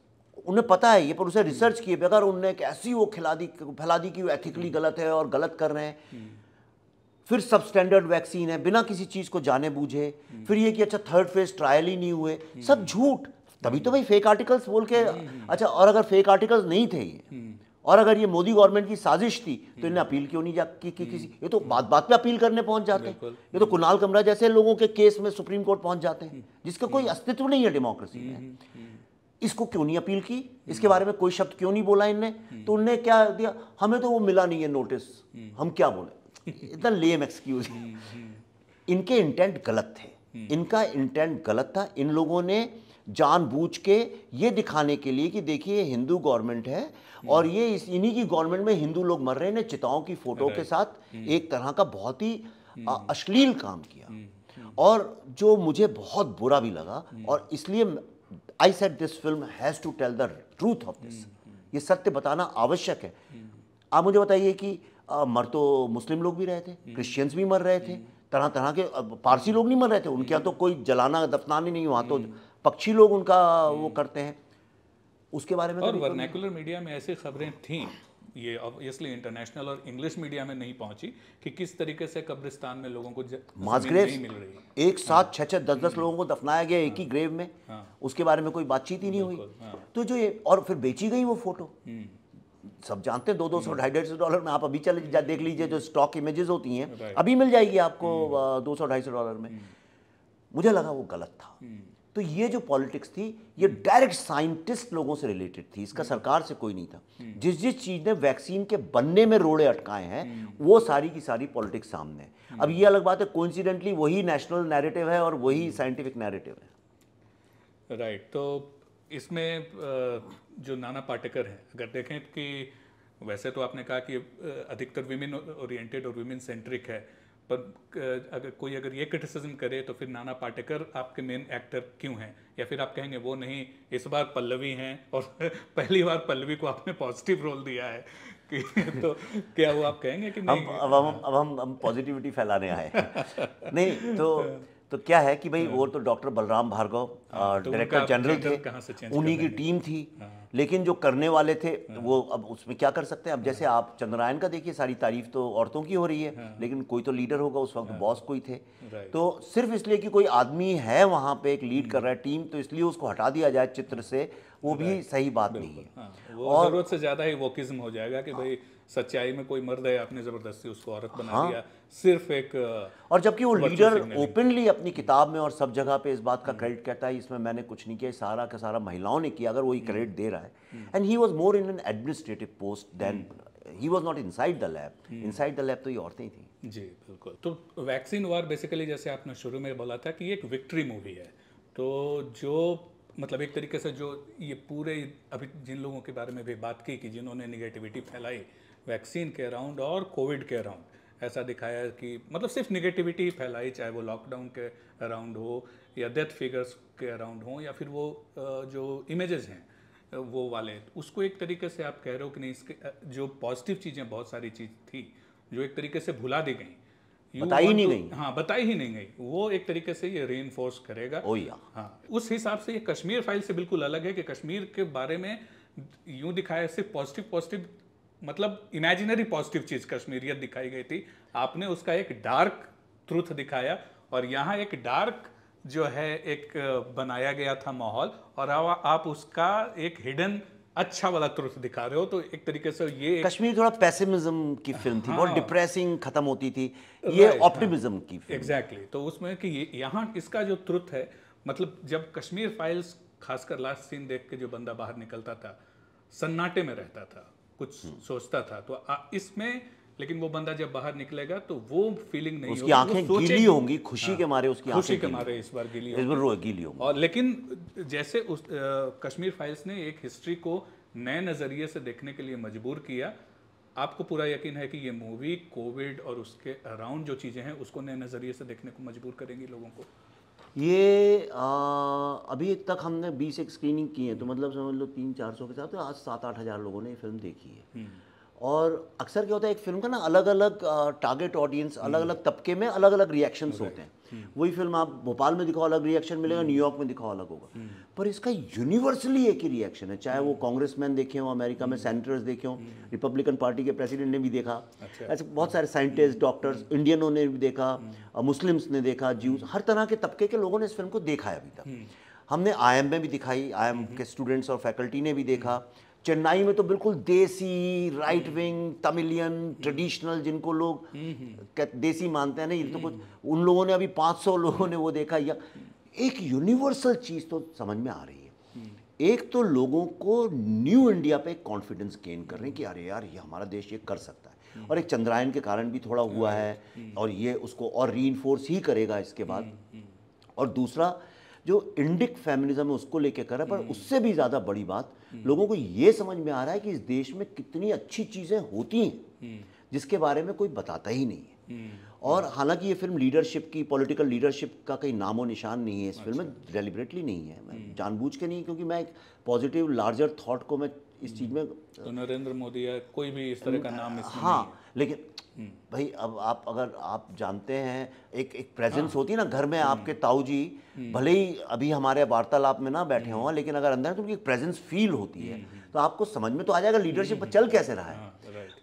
उन्हें पता है ये पर उसे रिसर्च किए बगैर उनने एक ऐसी वो खिला दी फैला दी कि वो एथिकली हम्म। गलत है और गलत कर रहे हैं हम्म। फिर सब स्टैंडर्ड वैक्सीन है बिना किसी चीज़ को जाने बूझे हम्म। फिर ये कि अच्छा थर्ड फेज ट्रायल ही नहीं हुए सब झूठ तभी तो भाई फेक आर्टिकल्स बोल के अच्छा और अगर फेक आर्टिकल्स नहीं थे ये और अगर ये मोदी गवर्नमेंट की साजिश थी तो इन्हें अपील क्यों नहीं जा कि, कि, किसी ये तो बात बात पे अपील करने पहुंच जाते हैं ये तो कुणाल कमरा जैसे लोगों के केस में सुप्रीम कोर्ट पहुंच जाते हैं जिसका कोई अस्तित्व नहीं है डेमोक्रेसी में इसको क्यों नहीं अपील की इसके बारे में कोई शब्द क्यों नहीं बोला इनने तो उनने क्या दिया हमें तो वो मिला नहीं है नोटिस हम क्या बोले इतना लेम एक्सक्यूज इनके इंटेंट गलत थे इनका इंटेंट गलत था इन लोगों ने जानबूझ के ये दिखाने के लिए कि देखिए हिंदू गवर्नमेंट है और ये इस इन्हीं की गवर्नमेंट में हिंदू लोग मर रहे हैं चिताओं की फोटो के साथ एक तरह का बहुत ही अश्लील काम किया और जो मुझे बहुत बुरा भी लगा और इसलिए I said this film has to tell the truth of this ये सत्य बताना आवश्यक है आप मुझे बताइए कि आ, मर तो मुस्लिम लोग भी रहे थे क्रिश्चियंस भी मर रहे थे तरह तरह के पारसी लोग नहीं मर रहे थे उनके यहाँ तो कोई जलाना ही नहीं वहाँ तो पक्षी लोग उनका वो करते हैं उसके बारे में तो और वर्नैकुलर मीडिया में ऐसी खबरें थीं ये ऑब्वियसली इंटरनेशनल और इंग्लिश मीडिया में नहीं पहुंची कि किस तरीके से कब्रिस्तान में लोगों को नहीं मिल रही एक साथ छः हाँ। छः दस दस लोगों को दफनाया गया एक ही हाँ। ग्रेव में हाँ। उसके बारे में कोई बातचीत ही नहीं हुई तो जो ये और फिर बेची गई वो फोटो हम्म। सब जानते हैं दो दो सौ हम्म। ढाई डेढ़ सौ डॉलर में आप अभी चले जा देख लीजिए जो स्टॉक इमेजेस होती हैं अभी मिल जाएगी आपको हम्म। दो सौ ढाई सौ डॉलर में मुझे लगा वो गलत था तो ये जो पॉलिटिक्स थी ये डायरेक्ट साइंटिस्ट लोगों से रिलेटेड थी इसका हम्म। सरकार से कोई नहीं था हम्म। जिस जिस चीज़ ने वैक्सीन के बनने में रोड़े अटकाए हैं हम्म। वो सारी की सारी पॉलिटिक्स सामने अब ये अलग बात है कोइंसिडेंटली वही नेशनल नैरेटिव है और वही साइंटिफिक नैरेटिव है राइट तो इसमें जो नाना पाटेकर है अगर देखें कि वैसे तो आपने कहा कि अधिकतर विमेन ओरिएंटेड और विमेन सेंट्रिक है पर अगर कोई अगर ये क्रिटिसिज्म करे तो फिर नाना पाटेकर आपके मेन एक्टर क्यों हैं या फिर आप कहेंगे वो नहीं इस बार पल्लवी हैं और पहली बार पल्लवी को आपने पॉजिटिव रोल दिया है कि तो क्या वो आप कहेंगे कि नहीं? हम अब हम अब हम हम पॉजिटिविटी फैलाने आए नहीं तो तो क्या है कि भाई वो हाँ। तो डॉक्टर बलराम भार्गव डायरेक्टर हाँ, तो जनरल थे उन्हीं की टीम थी हाँ। लेकिन जो करने वाले थे वो अब उसमें क्या कर सकते हैं अब जैसे आप चंद्रायन का देखिए सारी तारीफ तो औरतों की हो रही है लेकिन कोई तो लीडर होगा उस वक्त बॉस कोई थे तो सिर्फ इसलिए कि कोई आदमी है वहाँ पे एक लीड कर हम्म। रहा है टीम तो इसलिए उसको हटा दिया जाए चित्र से वो भी सही बात नहीं है और ज़रूरत से ज़्यादा ही वोकिज्म हो जाएगा कि भाई सच्चाई में कोई मर्द है आपने जबरदस्ती उसको औरत बना हाँ। दिया सिर्फ एक और जबकि वो लीडर ओपनली अपनी किताब में और सब जगह पे इस बात का हम्म। क्रेडिट कहता है इसमें मैंने कुछ नहीं किया सारा का सारा महिलाओं ने किया अगर वही हम्म। क्रेडिट दे रहा है and he was more in an administrative post than he was not inside the lab inside the lab तो ये औरतें थी जी बिल्कुल तो वैक्सीन वार बेसिकली जैसे आपने शुरू में बोला था कि ये एक विक्ट्री मूवी है तो जो मतलब एक तरीके से जो ये पूरे अभी जिन लोगों के बारे में भी बात की कि जिन्होंने निगेटिविटी फैलाई वैक्सीन के अराउंड और कोविड के अराउंड ऐसा दिखाया कि मतलब सिर्फ निगेटिविटी फैलाई चाहे वो लॉकडाउन के अराउंड हो या डेथ फिगर्स के अराउंड हो या फिर वो जो इमेजेस हैं वो वाले उसको एक तरीके से आप कह रहे हो कि नहीं इसके जो पॉजिटिव चीज़ें बहुत सारी चीज़ थी जो एक तरीके से भुला दी गई बताई नहीं गई हाँ बताई ही नहीं गई वो एक तरीके से ये रे करेगा ओ या हाँ उस हिसाब से ये कश्मीर फाइल से बिल्कुल अलग है कि कश्मीर के बारे में यूं दिखाया सिर्फ पॉजिटिव पॉजिटिव मतलब इमेजिनरी पॉजिटिव चीज कश्मीरियत दिखाई गई थी आपने उसका एक डार्क ट्रूथ दिखाया और यहाँ एक डार्क जो है एक बनाया गया था माहौल और आप उसका एक हिडन अच्छा वाला ट्रूथ दिखा रहे हो तो एक तरीके से ये कश्मीर थोड़ा पैसिमिज्म की फिल्म थी हाँ, बहुत डिप्रेसिंग खत्म होती थी ये ऑप्टिमिज्म हाँ, की एग्जैक्टली exactly, तो उसमें कि यहाँ इसका जो त्रुथ है मतलब जब कश्मीर फाइल्स खासकर लास्ट सीन देख के जो बंदा बाहर निकलता था सन्नाटे में रहता था कुछ हम्म। सोचता था तो इसमें लेकिन वो बंदा जब बाहर निकलेगा तो वो फीलिंग नहीं उसकी आंखें गीली होंगी खुशी हाँ, के मारे उसकी खुशी के मारे इस बार गीली इस बार गीली होंगी और लेकिन जैसे उस कश्मीर फाइल्स ने एक हिस्ट्री को नए नज़रिए से देखने के लिए मजबूर किया आपको पूरा यकीन है कि ये मूवी कोविड और उसके अराउंड जो चीज़ें हैं उसको नए नज़रिए से देखने को मजबूर करेंगी लोगों को ये आ, अभी तक हमने बीस एक स्क्रीनिंग की है तो मतलब समझ लो तीन चार सौ के साथ तो आज सात आठ हज़ार लोगों ने ये फिल्म देखी है हम्म। और अक्सर क्या होता है एक फिल्म का ना अलग अलग टारगेट ऑडियंस अलग अलग तबके में अलग अलग रिएक्शंस होते हैं हम्म। वही फिल्म आप भोपाल में दिखाओ अलग रिएक्शन मिलेगा न्यूयॉर्क हम्म। में दिखाओ अलग होगा हम्म। पर इसका यूनिवर्सली एक ही रिएक्शन है चाहे वो कांग्रेस मैन देखे हों अमेरिका में सेनेटर्स देखे हो रिपब्लिकन पार्टी के प्रेसिडेंट ने भी देखा अच्छा। ऐसे बहुत सारे साइंटिस्ट डॉक्टर्स इंडियनों ने भी देखा मुस्लिम्स ने देखा ज्यूज हर तरह के तबके के लोगों ने इस फिल्म को देखा है अभी तक हमने आई में भी दिखाई आई के स्टूडेंट्स और फैकल्टी ने भी देखा चेन्नई में तो बिल्कुल देसी राइट विंग तमिलियन ट्रेडिशनल जिनको लोग देसी मानते हैं ना ये तो कुछ उन लोगों ने अभी 500 लोगों ने वो देखा या एक यूनिवर्सल चीज़ तो समझ में आ रही है एक तो लोगों को न्यू इंडिया पे कॉन्फिडेंस गेन कर रहे हैं कि अरे यार ये हमारा देश ये कर सकता है और एक चंद्रायन के कारण भी थोड़ा हुआ है और ये उसको और री ही करेगा इसके बाद और दूसरा जो इंडिक फेमिनिज्म है उसको लेके कर रहा है पर हम्म। उससे भी ज़्यादा बड़ी बात हम्म। लोगों को ये समझ में आ रहा है कि इस देश में कितनी अच्छी चीज़ें होती हैं हम्म। जिसके बारे में कोई बताता ही नहीं है और हालांकि ये फिल्म लीडरशिप की पॉलिटिकल लीडरशिप का कई नामो निशान नहीं है इस फिल्म में डेलिबरेटली अच्छा। नहीं है मैं जानबूझ के नहीं क्योंकि मैं एक पॉजिटिव लार्जर थॉट को मैं इस चीज़ में तो नरेंद्र मोदी या कोई भी इस तरह का नाम हाँ लेकिन भाई अब आप अगर आप जानते हैं एक एक प्रेजेंस हाँ। होती है ना घर में हम्म। आपके ताऊ जी हम्म। भले ही अभी हमारे वार्तालाप में ना बैठे हम्म। हों लेकिन अगर अंदर तो उनकी एक प्रेजेंस फील होती है तो आपको समझ में तो आ जाएगा लीडरशिप पर चल कैसे रहा है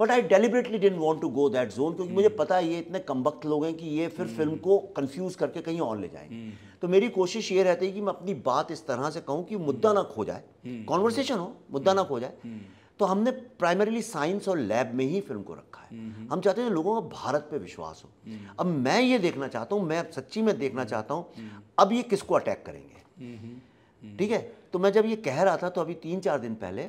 but I deliberately didn't want to go that zone क्योंकि मुझे पता है ये इतने कम वक्त लोग हैं कि ये फिर फिल्म को कन्फ्यूज़ करके कहीं और ले जाएंगे तो मेरी कोशिश ये रहती है कि मैं अपनी बात इस तरह से कहूँ कि मुद्दा ना खो जाए कॉन्वर्सेशन हो मुद्दा ना खो जाए तो हमने प्राइमरीली साइंस और लैब में ही फिल्म को रखा है हम्म, हम्म। हम चाहते हैं लोगों का भारत पे विश्वास हो हम्म। अब मैं ये देखना चाहता हूँ मैं सच्ची में देखना चाहता हूँ अब ये किसको अटैक करेंगे ठीक है तो मैं जब ये कह रहा था तो अभी तीन चार दिन पहले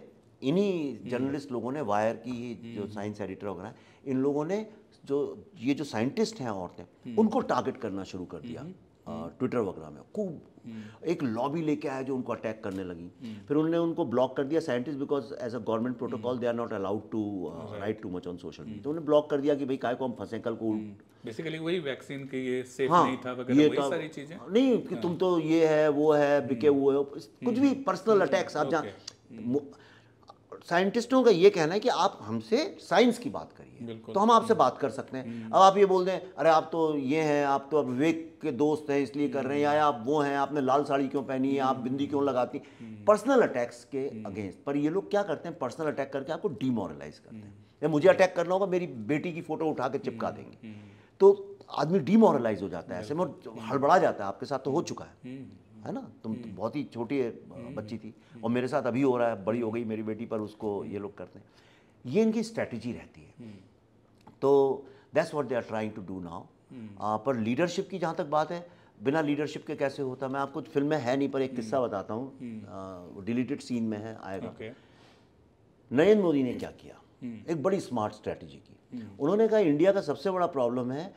इन्हीं जर्नलिस्ट लोगों ने वायर की जो साइंस एडिटर वगैरह इन लोगों ने जो ये जो साइंटिस्ट हैं औरतें उनको टारगेट करना शुरू कर दिया ट्विटर वगैरह में खूब हम्म। एक लॉबी लेके आया जो उनको अटैक करने लगी हम्म। फिर उन्होंने उनको ब्लॉक कर दिया scientist because as a government protocol they are not allowed to write too much on social media तो उन्होंने ब्लॉक कर दिया कि भाई काय को हम फंसे कल को बेसिकली हम्म। वही वैक्सीन के ये सेफ हाँ, नहीं था वगैरह वही सारी चीजें नहीं कि तुम हाँ। तो ये है वो है बिके हुए हो कुछ भी पर्सनल अटैक्स आप जहाँ साइंटिस्टों का ये कहना है कि आप हमसे साइंस की बात करिए तो हम आपसे बात कर सकते हैं हम्म। अब आप ये बोल दें अरे आप तो ये हैं आप तो अब विवेक के दोस्त हैं इसलिए कर रहे हैं या हम्म। आप वो हैं आपने लाल साड़ी क्यों पहनी है आप बिंदी क्यों लगाती हम्म। पर्सनल अटैक्स के अगेंस्ट पर ये लोग क्या करते हैं पर्सनल अटैक करके आपको डिमोरलाइज करते हैं या मुझे अटैक करना होगा मेरी बेटी की फ़ोटो उठा के चिपका देंगे तो आदमी डिमोरलाइज हो जाता है ऐसे में हड़बड़ा जाता है आपके साथ तो हो चुका है है ना तुम हम्म। बहुत ही छोटी हम्म। बच्ची थी और मेरे साथ अभी हो रहा है बड़ी हो गई मेरी बेटी पर उसको ये लोग करते हैं ये इनकी स्ट्रैटेजी रहती है हम्म। तो that's what they are trying to do now पर लीडरशिप की जहाँ तक बात है बिना लीडरशिप के कैसे होता मैं आपको फिल्म में है नहीं पर एक किस्सा बताता हूँ डिलीटेड सीन में है आएगा नरेंद्र मोदी ने क्या किया एक बड़ी स्मार्ट स्ट्रैटेजी की उन्होंने कहा इंडिया का सबसे बड़ा प्रॉब्लम है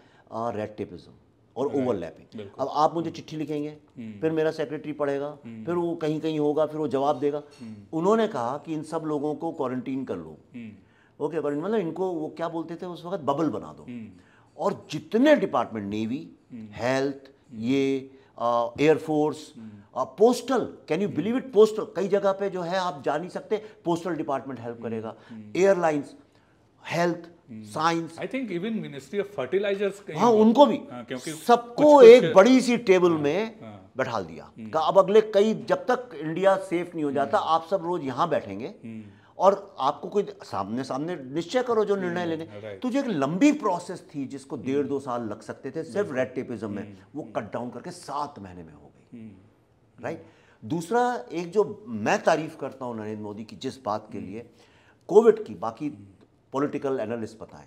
रेड टेपिज्म और ओवरलैपिंग अब आप मुझे hmm. चिट्ठी लिखेंगे hmm. फिर मेरा सेक्रेटरी पढ़ेगा hmm. फिर वो कहीं कहीं होगा फिर वो जवाब देगा उन्होंने कहा कि इन सब लोगों को क्वारंटीन कर लो ओके okay, मतलब इनको वो क्या बोलते थे उस वक्त बबल बना दो और जितने डिपार्टमेंट नेवी हेल्थ ये air force postal can you believe it postal कई जगह पे जो है आप जा नहीं सकते पोस्टल डिपार्टमेंट हेल्प करेगा airlines health science I think even ministry of fertilisers हाँ उनको भी हाँ, क्योंकि सबको एक बड़ी सी टेबल हाँ, में हाँ। बैठा दिया hmm. का अब अगले कई जब तक इंडिया सेफ नहीं हो hmm. जाता आप सब रोज यहाँ बैठेंगे hmm. और आपको कोई सामने सामने निश्चय करो जो निर्णय लेने तो जो एक लंबी प्रोसेस थी जिसको डेढ़ दो साल लग सकते थे सिर्फ रेड टेपिज्म में वो कट डाउन करके सात महीने में हो गई राइट दूसरा एक जो मैं तारीफ करता हूँ नरेंद्र मोदी की जिस बात के लिए कोविड की बाकी पॉलिटिकल एनालिस्ट बताएं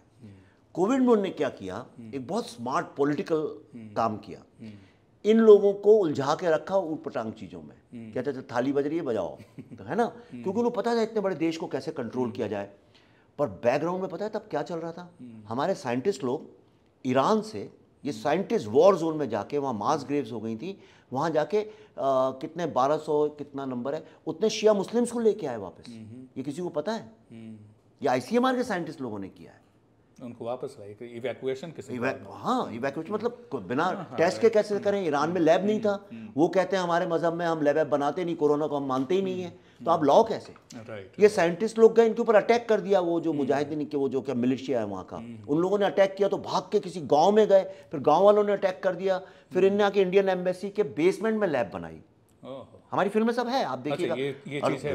कोविड में उन्होंने क्या किया एक बहुत स्मार्ट पॉलिटिकल काम किया इन लोगों को उलझा के रखा ऊट चीज़ों में कहते थे थाली बज रही है बजाओ तो है ना क्योंकि उन्हें पता था इतने बड़े देश को कैसे कंट्रोल किया जाए पर बैकग्राउंड में पता है तब क्या चल रहा था हमारे साइंटिस्ट लोग ईरान से ये साइंटिस्ट वॉर जोन में जाके वहाँ मास ग्रेव्स हो गई थी वहाँ जाके आ, कितने 1200 कितना नंबर है उतने शिया मुस्लिम्स को लेके आए वापस ये किसी को पता है या आईसीएमआर के साइंटिस्ट लोगों ने किया है उनको वापस लाए इवैक्यूएशन किसी हाँ मतलब बिना टेस्ट हाँ, हाँ, के कैसे करें हाँ, ईरान में लैब नहीं था वो कहते हैं हमारे मजहब में हम लैब बनाते नहीं कोरोना को हम मानते ही नहीं है तो आप लॉ कैसे राइट ये साइंटिस्ट लोग गए इनके ऊपर अटैक कर दिया वो जो हम्म। मुजाहिदीन के वो जो क्या मिलिशिया है वहाँ का हम्म। उन लोगों ने अटैक किया तो भाग के किसी गांव में गए फिर गांव वालों ने अटैक कर दिया फिर हम्म। इन्हें आके इंडियन एम्बेसी के बेसमेंट में लैब बनाई हमारी फिल्म में सब है आप अच्छा, देखिएगा अच्छा, ये, ये चीज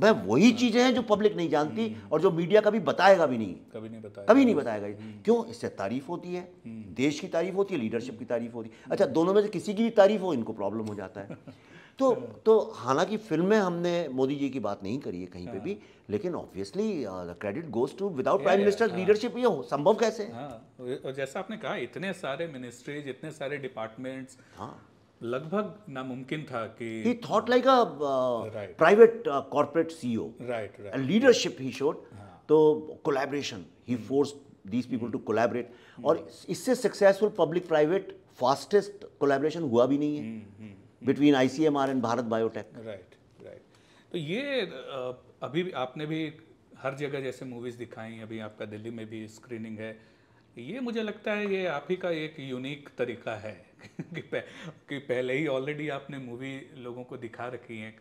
है वही चीजें हैं जो पब्लिक नहीं जानती हम्म। और जो मीडिया कभी बताएगा भी नहीं कभी नहीं बताएगा कभी नहीं बताएगा हम्म। क्यों इससे तारीफ होती है हम्म। देश की तारीफ होती है लीडरशिप की तारीफ होती है अच्छा दोनों में से किसी की भी तारीफ हो इनको प्रॉब्लम हो जाता है तो हाँ। तो हालांकि फिल्म में हमने मोदी जी की बात नहीं करी है कहीं पे भी हाँ। लेकिन obviously credit goes to without prime minister leadership ये संभव कैसे हाँ। जैसा आपने कहा इतने सारे मिनिस्ट्रीज इतने सारे डिपार्टमेंट्स हाँ लगभग नामुमकिन था कि he thought like a uh, right. private uh, corporate CEO right right leadership he showed हाँ। तो collaboration he force these people to collaborate और इससे successful public private fastest collaboration हुआ भी नहीं है between ICMR and Bharat Biotech right right तो ये uh, अभी आपने भी हर जगह जैसे मूवीज़ दिखाई अभी आपका दिल्ली में भी स्क्रीनिंग है ये मुझे लगता है ये आप ही का एक यूनिक तरीका है कि, पह, कि पहले ही ऑलरेडी आपने मूवी लोगों को दिखा रखी है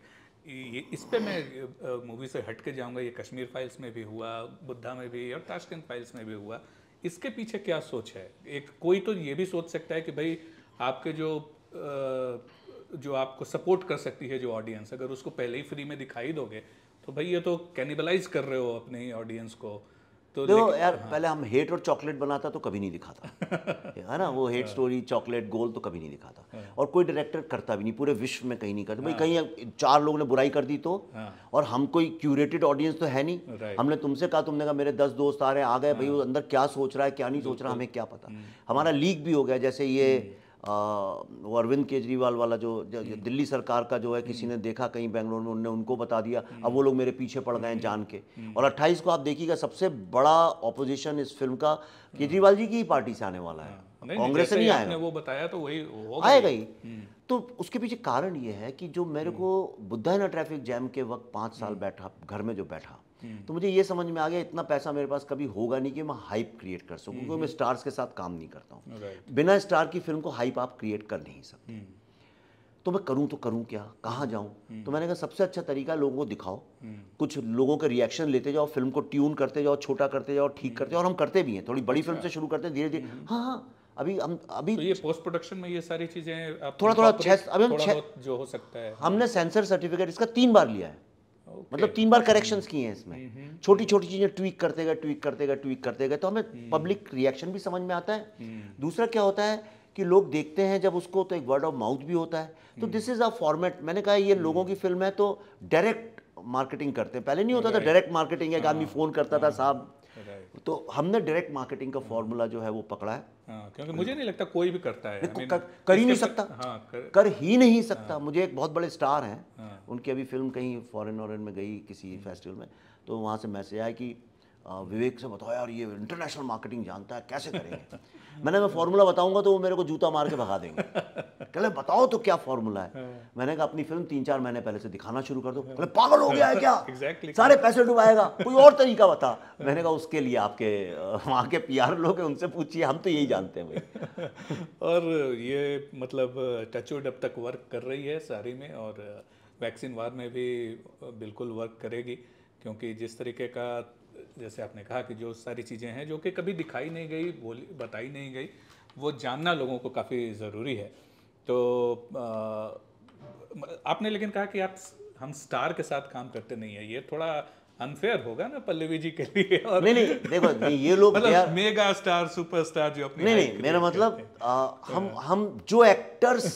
ये इस पे मैं मूवी से हट के जाऊँगा ये कश्मीर फाइल्स में भी हुआ बुद्धा में भी और ताशकंद फाइल्स में भी हुआ इसके पीछे क्या सोच है एक कोई तो ये भी सोच सकता है कि भाई आपके जो जो आपको सपोर्ट कर सकती है जो ऑडियंस अगर उसको पहले ही फ्री में दिखाई दोगे तो भाई ये तो कैनिबलाइज कर रहे हो अपने ही ऑडियंस को तो देखो यार हाँ। पहले हम हेट और चॉकलेट बनाता तो कभी नहीं दिखाता है ना वो हेट हाँ। स्टोरी चॉकलेट गोल तो कभी नहीं दिखाता हाँ। और कोई डायरेक्टर करता भी नहीं पूरे विश्व में कहीं नहीं करता भाई हाँ। कहीं चार लोगों ने बुराई कर दी तो और हम कोई क्यूरेटेड ऑडियंस तो है नहीं हमने तुमसे कहा तुमने कहा मेरे दस दोस्त आ रहे हैं आ गए भाई वो अंदर क्या सोच रहा है क्या नहीं सोच रहा हमें क्या पता हम्म। हमारा लीक भी हो गया जैसे ये हम्म। वो अरविंद केजरीवाल वाला जो, दिल्ली सरकार का जो है किसी ने देखा कहीं बेंगलोर में उनने उनको बता दिया अब वो लोग मेरे पीछे पड़ गए जान के और 28 को आप देखिएगा सबसे बड़ा ऑपोजिशन इस फिल्म का केजरीवाल जी की ही पार्टी से आने वाला है हाँ। कांग्रेस से नहीं आएगा वो बताया तो वही आएगा ही हम्म। तो उसके पीछे कारण ये है कि जो मेरे को बुद्धा ना ट्रैफिक जैम के वक्त पाँच साल बैठा घर में जो बैठा हम्म। तो मुझे ये समझ में आ गया इतना पैसा मेरे पास कभी होगा नहीं कि मैं हाइप क्रिएट कर सकूँ क्योंकि मैं स्टार्स हम्म। के साथ काम नहीं करता हूँ बिना स्टार की फिल्म को हाइप आप क्रिएट कर नहीं सकते हम्म। तो मैं करूं तो करूं क्या कहाँ जाऊं तो मैंने कहा सबसे अच्छा तरीका लोगों को दिखाओ कुछ लोगों के रिएक्शन लेते जाओ फिल्म को ट्यून करते जाओ छोटा करते जाओ ठीक करते जाओ और हम करते भी हैं थोड़ी बड़ी फिल्म अच्छा। से शुरू करते हैं धीरे धीरे हाँ हाँ अभी हम अभी तो ये पोस्ट प्रोडक्शन में ये सारी चीजें थोड़ा थोड़ा छह अभी हम छह जो हो सकता है हमने सेंसर हाँ। सर्टिफिकेट इसका तीन बार लिया है okay. मतलब तीन बार करेक्शंस किए हैं इसमें हम्म, हम्म। छोटी छोटी चीज़ें ट्वीक करते गए ट्वीक करते गए ट्वीक करते गए तो हमें पब्लिक हम्म। रिएक्शन भी समझ में आता है दूसरा क्या होता है कि लोग देखते हैं जब उसको तो एक वर्ड ऑफ माउथ भी होता है तो दिस इज़ अ फॉर्मेट मैंने कहा ये लोगों की फिल्म है तो डायरेक्ट मार्केटिंग करते हैं पहले नहीं होता था डायरेक्ट मार्केटिंग एक आदमी फ़ोन हाँ, करता था हाँ। साहब तो हमने डायरेक्ट मार्केटिंग का फॉर्मूला जो है वो पकड़ा है हाँ, क्योंकि मुझे नहीं लगता कोई भी करता है कर, कर ही नहीं सकता तो- हाँ, कर, कर ही नहीं सकता हाँ, मुझे एक बहुत बड़े स्टार हैं हाँ, उनकी अभी फिल्म कहीं फॉरेन वॉरन में गई किसी फेस्टिवल हम्म। में तो वहाँ से मैसेज आया कि विवेक से बताओ यार ये इंटरनेशनल मार्केटिंग जानता है कैसे करेंगे मैंने मैं फार्मूला बताऊंगा तो वो मेरे को जूता मार के भगा देंगे कहले बताओ तो क्या फार्मूला है हाँ। मैंने कहा अपनी फिल्म तीन चार महीने पहले से दिखाना शुरू कर दो हाँ। कहले पागल हो गया है क्या exactly. सारे पैसे डुबाएगा कोई और तरीका बता हाँ। मैंने कहा उसके लिए आपके वहाँ के पी आर लोग उनसे पूछिए हम तो यही जानते हैं भाई और ये मतलब टचवुड अब तक वर्क कर रही है सारी में और वैक्सीन वार में भी बिल्कुल वर्क करेगी क्योंकि जिस तरीके का जैसे आपने कहा कि जो सारी चीज़ें हैं जो कि कभी दिखाई नहीं गई बोली बताई नहीं गई वो जानना लोगों को काफ़ी ज़रूरी है तो आ, आपने लेकिन कहा कि आप हम स्टार के साथ काम करते नहीं है ये थोड़ा अनफेयर होगा ना पल्लवी जी के लिए और नहीं नहीं देखो नहीं, ये लोग मतलब मेगा स्टार सुपर स्टार जो अपने नहीं नहीं मेरा मतलब आ, तो हम हाँ। हम जो एक्टर्स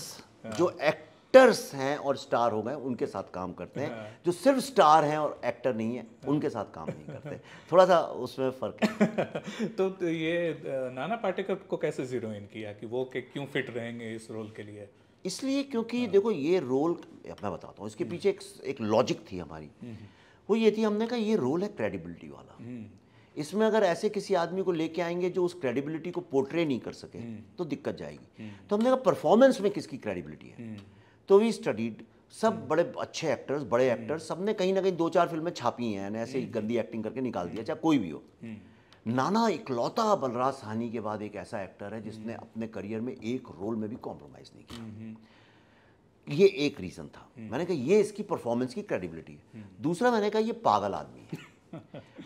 हाँ। जो एक्ट एक्टर्स हैं और स्टार हो गए उनके साथ काम करते हैं हाँ। जो सिर्फ स्टार हैं और एक्टर नहीं है उनके साथ काम नहीं करते थोड़ा सा उसमें फ़र्क है तो, तो, ये नाना पाटेकर को कैसे जीरोइन किया कि वो क्यों फिट रहेंगे इस रोल के लिए इसलिए क्योंकि हाँ। देखो ये रोल मैं बताता हूँ इसके हम्म। पीछे एक, एक लॉजिक थी हमारी हम्म, हम्म। वो ये थी हमने कहा ये रोल है क्रेडिबिलिटी वाला इसमें अगर ऐसे किसी आदमी को लेके आएंगे जो उस क्रेडिबिलिटी को पोर्ट्रे नहीं कर सके तो दिक्कत जाएगी तो हमने कहा परफॉर्मेंस में किसकी क्रेडिबिलिटी है तो वी स्टडीड सब हम्म। बड़े अच्छे एक्टर्स बड़े एक्टर्स सब ने कहीं ना कहीं दो चार फिल्में छापी हैं ऐसे ही हम्म। गंदी एक्टिंग करके निकाल दिया हम्म। चाहे कोई भी हो नाना इकलौता बलराज सहनी के बाद एक ऐसा एक्टर है जिसने अपने करियर में एक रोल में भी कॉम्प्रोमाइज़ नहीं किया ये एक रीज़न था मैंने कहा ये इसकी परफॉर्मेंस की क्रेडिबिलिटी है दूसरा मैंने कहा ये पागल आदमी है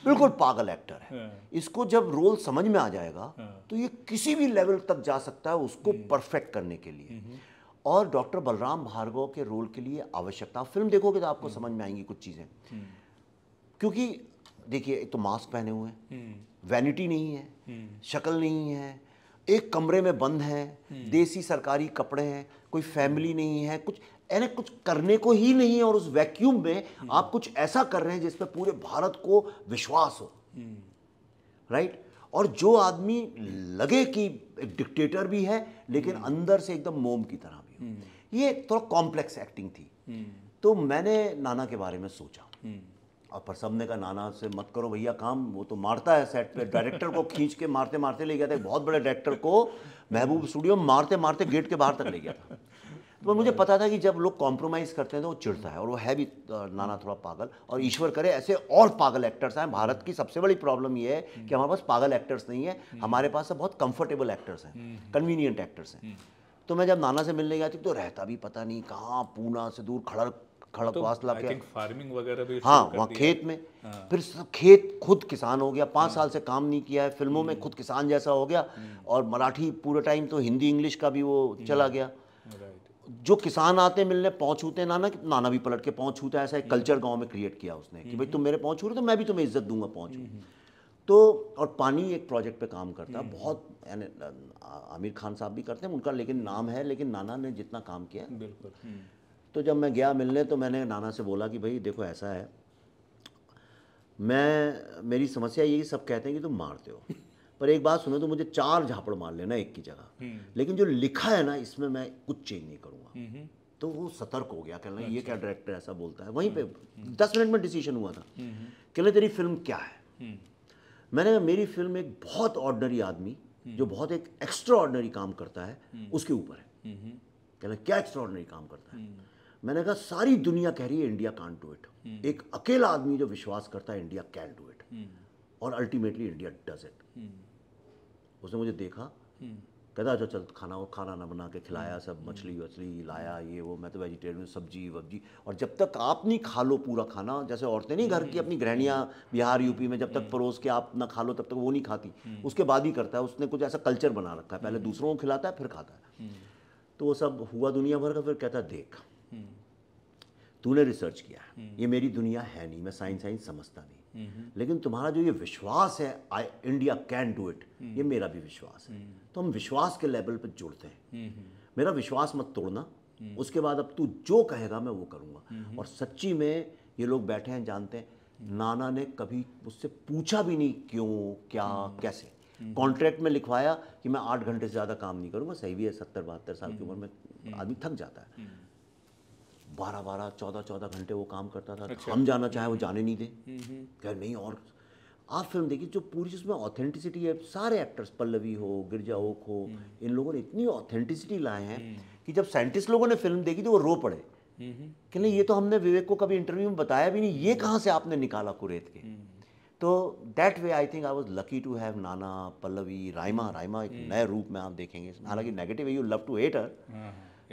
बिल्कुल पागल एक्टर है हाँ। इसको जब रोल समझ में आ जाएगा हाँ। तो ये किसी भी लेवल तक जा सकता है उसको परफेक्ट करने के लिए और डॉक्टर बलराम भार्गव के रोल के लिए आवश्यकता फिल्म देखोगे तो आपको हम्म। समझ में आएंगी कुछ चीज़ें हम्म। क्योंकि देखिए एक तो मास्क पहने हुए हैं हम्म। वैनिटी नहीं है शक्ल नहीं है एक कमरे में बंद हैं देसी सरकारी कपड़े हैं कोई फैमिली नहीं है कुछ यानी कुछ करने को ही नहीं है और उस वैक्यूम में आप कुछ ऐसा कर रहे हैं जिसपे पूरे भारत को विश्वास हो राइट और जो आदमी लगे कि एक डिक्टेटर भी है लेकिन अंदर से एकदम मोम की तरह ये थोड़ा कॉम्प्लेक्स एक्टिंग थी हम्म। तो मैंने नाना के बारे में सोचा हम्म। और पर सबने कहा नाना से मत करो भैया काम वो तो मारता है सेट पे डायरेक्टर को खींच के मारते मारते ले गया था बहुत बड़े डायरेक्टर को महबूब स्टूडियो मारते मारते गेट के बाहर तक ले गया था तो मुझे पता था कि जब लोग कॉम्प्रोमाइज़ करते हैं तो वो चिड़ता है और वो है भी नाना थोड़ा पागल और ईश्वर करे ऐसे और पागल एक्टर्स हैं भारत की सबसे बड़ी प्रॉब्लम ये है कि हमारे पास पागल एक्टर्स नहीं है हम्म। हमारे पास बहुत कंफर्टेबल एक्टर्स हैं कन्वीनियंट एक्टर्स हैं तो मैं जब नाना से मिलने गया थी तो रहता भी पता नहीं कहाँ पूना से दूर खड़क खड़क तो वास्ला क्या फार्मिंग वगैरह भी हाँ वहाँ खेत में हाँ। फिर खेत खुद किसान हो गया पाँच हाँ। साल से काम नहीं किया है फिल्मों में हम्म। खुद किसान जैसा हो गया हम्म। और मराठी पूरे टाइम तो हिंदी इंग्लिश का भी वो हम्म। चला गया जो किसान आते मिलने पहुँच छूते नाना नाना भी पलट के पहुँच छूता ऐसा एक कल्चर गाँव में क्रिएट किया उसने कि भाई तुम मेरे पहुँच छू रहे तो मैं भी तुम्हें इज्जत दूंगा पहुँच तो और पानी एक प्रोजेक्ट पे काम करता है हम्म। बहुत आमिर खान साहब भी करते हैं उनका लेकिन नाम है लेकिन नाना ने जितना काम किया बिल्कुल हम्म। तो जब मैं गया मिलने तो मैंने नाना से बोला कि भाई देखो ऐसा है मैं मेरी समस्या यही सब कहते हैं कि तुम मारते हो पर एक बात सुनो तो मुझे चार झापड़ मार लेना एक की जगह हम्म। लेकिन जो लिखा है ना इसमें मैं कुछ चेंज नहीं करूँगा तो वो सतर्क हो गया कहना ये क्या डायरेक्टर अच्छा। ऐसा बोलता है वहीं पे दस मिनट में डिसीजन हुआ था कहले तेरी फिल्म क्या है मैंने मेरी फिल्म एक बहुत ऑर्डनरी आदमी हम्म। जो बहुत एक एक्स्ट्रा ऑर्डनरी काम करता है हम्म। उसके ऊपर है हम्म, कहना क्या एक्स्ट्रा ऑर्डनरी काम करता है मैंने कहा सारी दुनिया कह रही है इंडिया कान डू इट एक अकेला आदमी जो विश्वास करता है इंडिया कैन डू इट और अल्टीमेटली इंडिया डज इट उसने मुझे देखा कहता अच्छा चल खाना वो खाना ना बना के खिलाया हम्म। सब मछली हम्म। वछली लाया ये वो मैं तो वेजिटेरियन सब्जी वब्जी और जब तक आप नहीं खा लो पूरा खाना जैसे औरतें नहीं घर हम्म। की अपनी गृहणियाँ बिहार यूपी में जब तक परोस के आप ना खा लो तब तक वो नहीं खाती उसके बाद ही करता है उसने कुछ ऐसा कल्चर बना रखा है पहले दूसरों को खिलाता है फिर खाता है तो वो सब हुआ दुनिया भर का फिर कहता देख तूने रिसर्च किया है ये मेरी दुनिया है नहीं मैं साइंस साइंस समझता नहीं हम्म। लेकिन तुम्हारा जो ये विश्वास है I India can do it ये मेरा भी विश्वास है हम्म। तो हम विश्वास के लेवल पर जुड़ते हैं हम्म। मेरा विश्वास मत तोड़ना उसके बाद अब तू जो कहेगा मैं वो करूँगा और सच्ची में ये लोग बैठे हैं जानते हैं नाना ने कभी मुझसे पूछा भी नहीं क्यों क्या कैसे कॉन्ट्रैक्ट में लिखवाया कि मैं आठ घंटे से ज़्यादा काम नहीं करूँगा सही भी है सत्तर बहत्तर साल की उम्र में आदमी थक जाता है बारह बारह चौदह चौदह घंटे वो काम करता था तो अच्छा। हम जाना चाहे वो जाने नहीं दे क्या नहीं और आप फिल्म देखिए जो पूरी उसमें ऑथेंटिसिटी है सारे एक्टर्स पल्लवी हो गिरजा ओक हो हम्म। इन लोगों ने इतनी ऑथेंटिसिटी लाए हैं हम्म। कि जब साइंटिस्ट लोगों ने फिल्म देखी तो वो रो पड़े कि नहीं ये तो हमने विवेक को कभी इंटरव्यू में बताया भी नहीं ये हम्म। कहाँ से आपने निकाला कुरेत के तो that way I think I was lucky to have Nana Pallavi Raima Raima एक नए रूप में आप देखेंगे हालांकि नेगेटिव है you love to hate her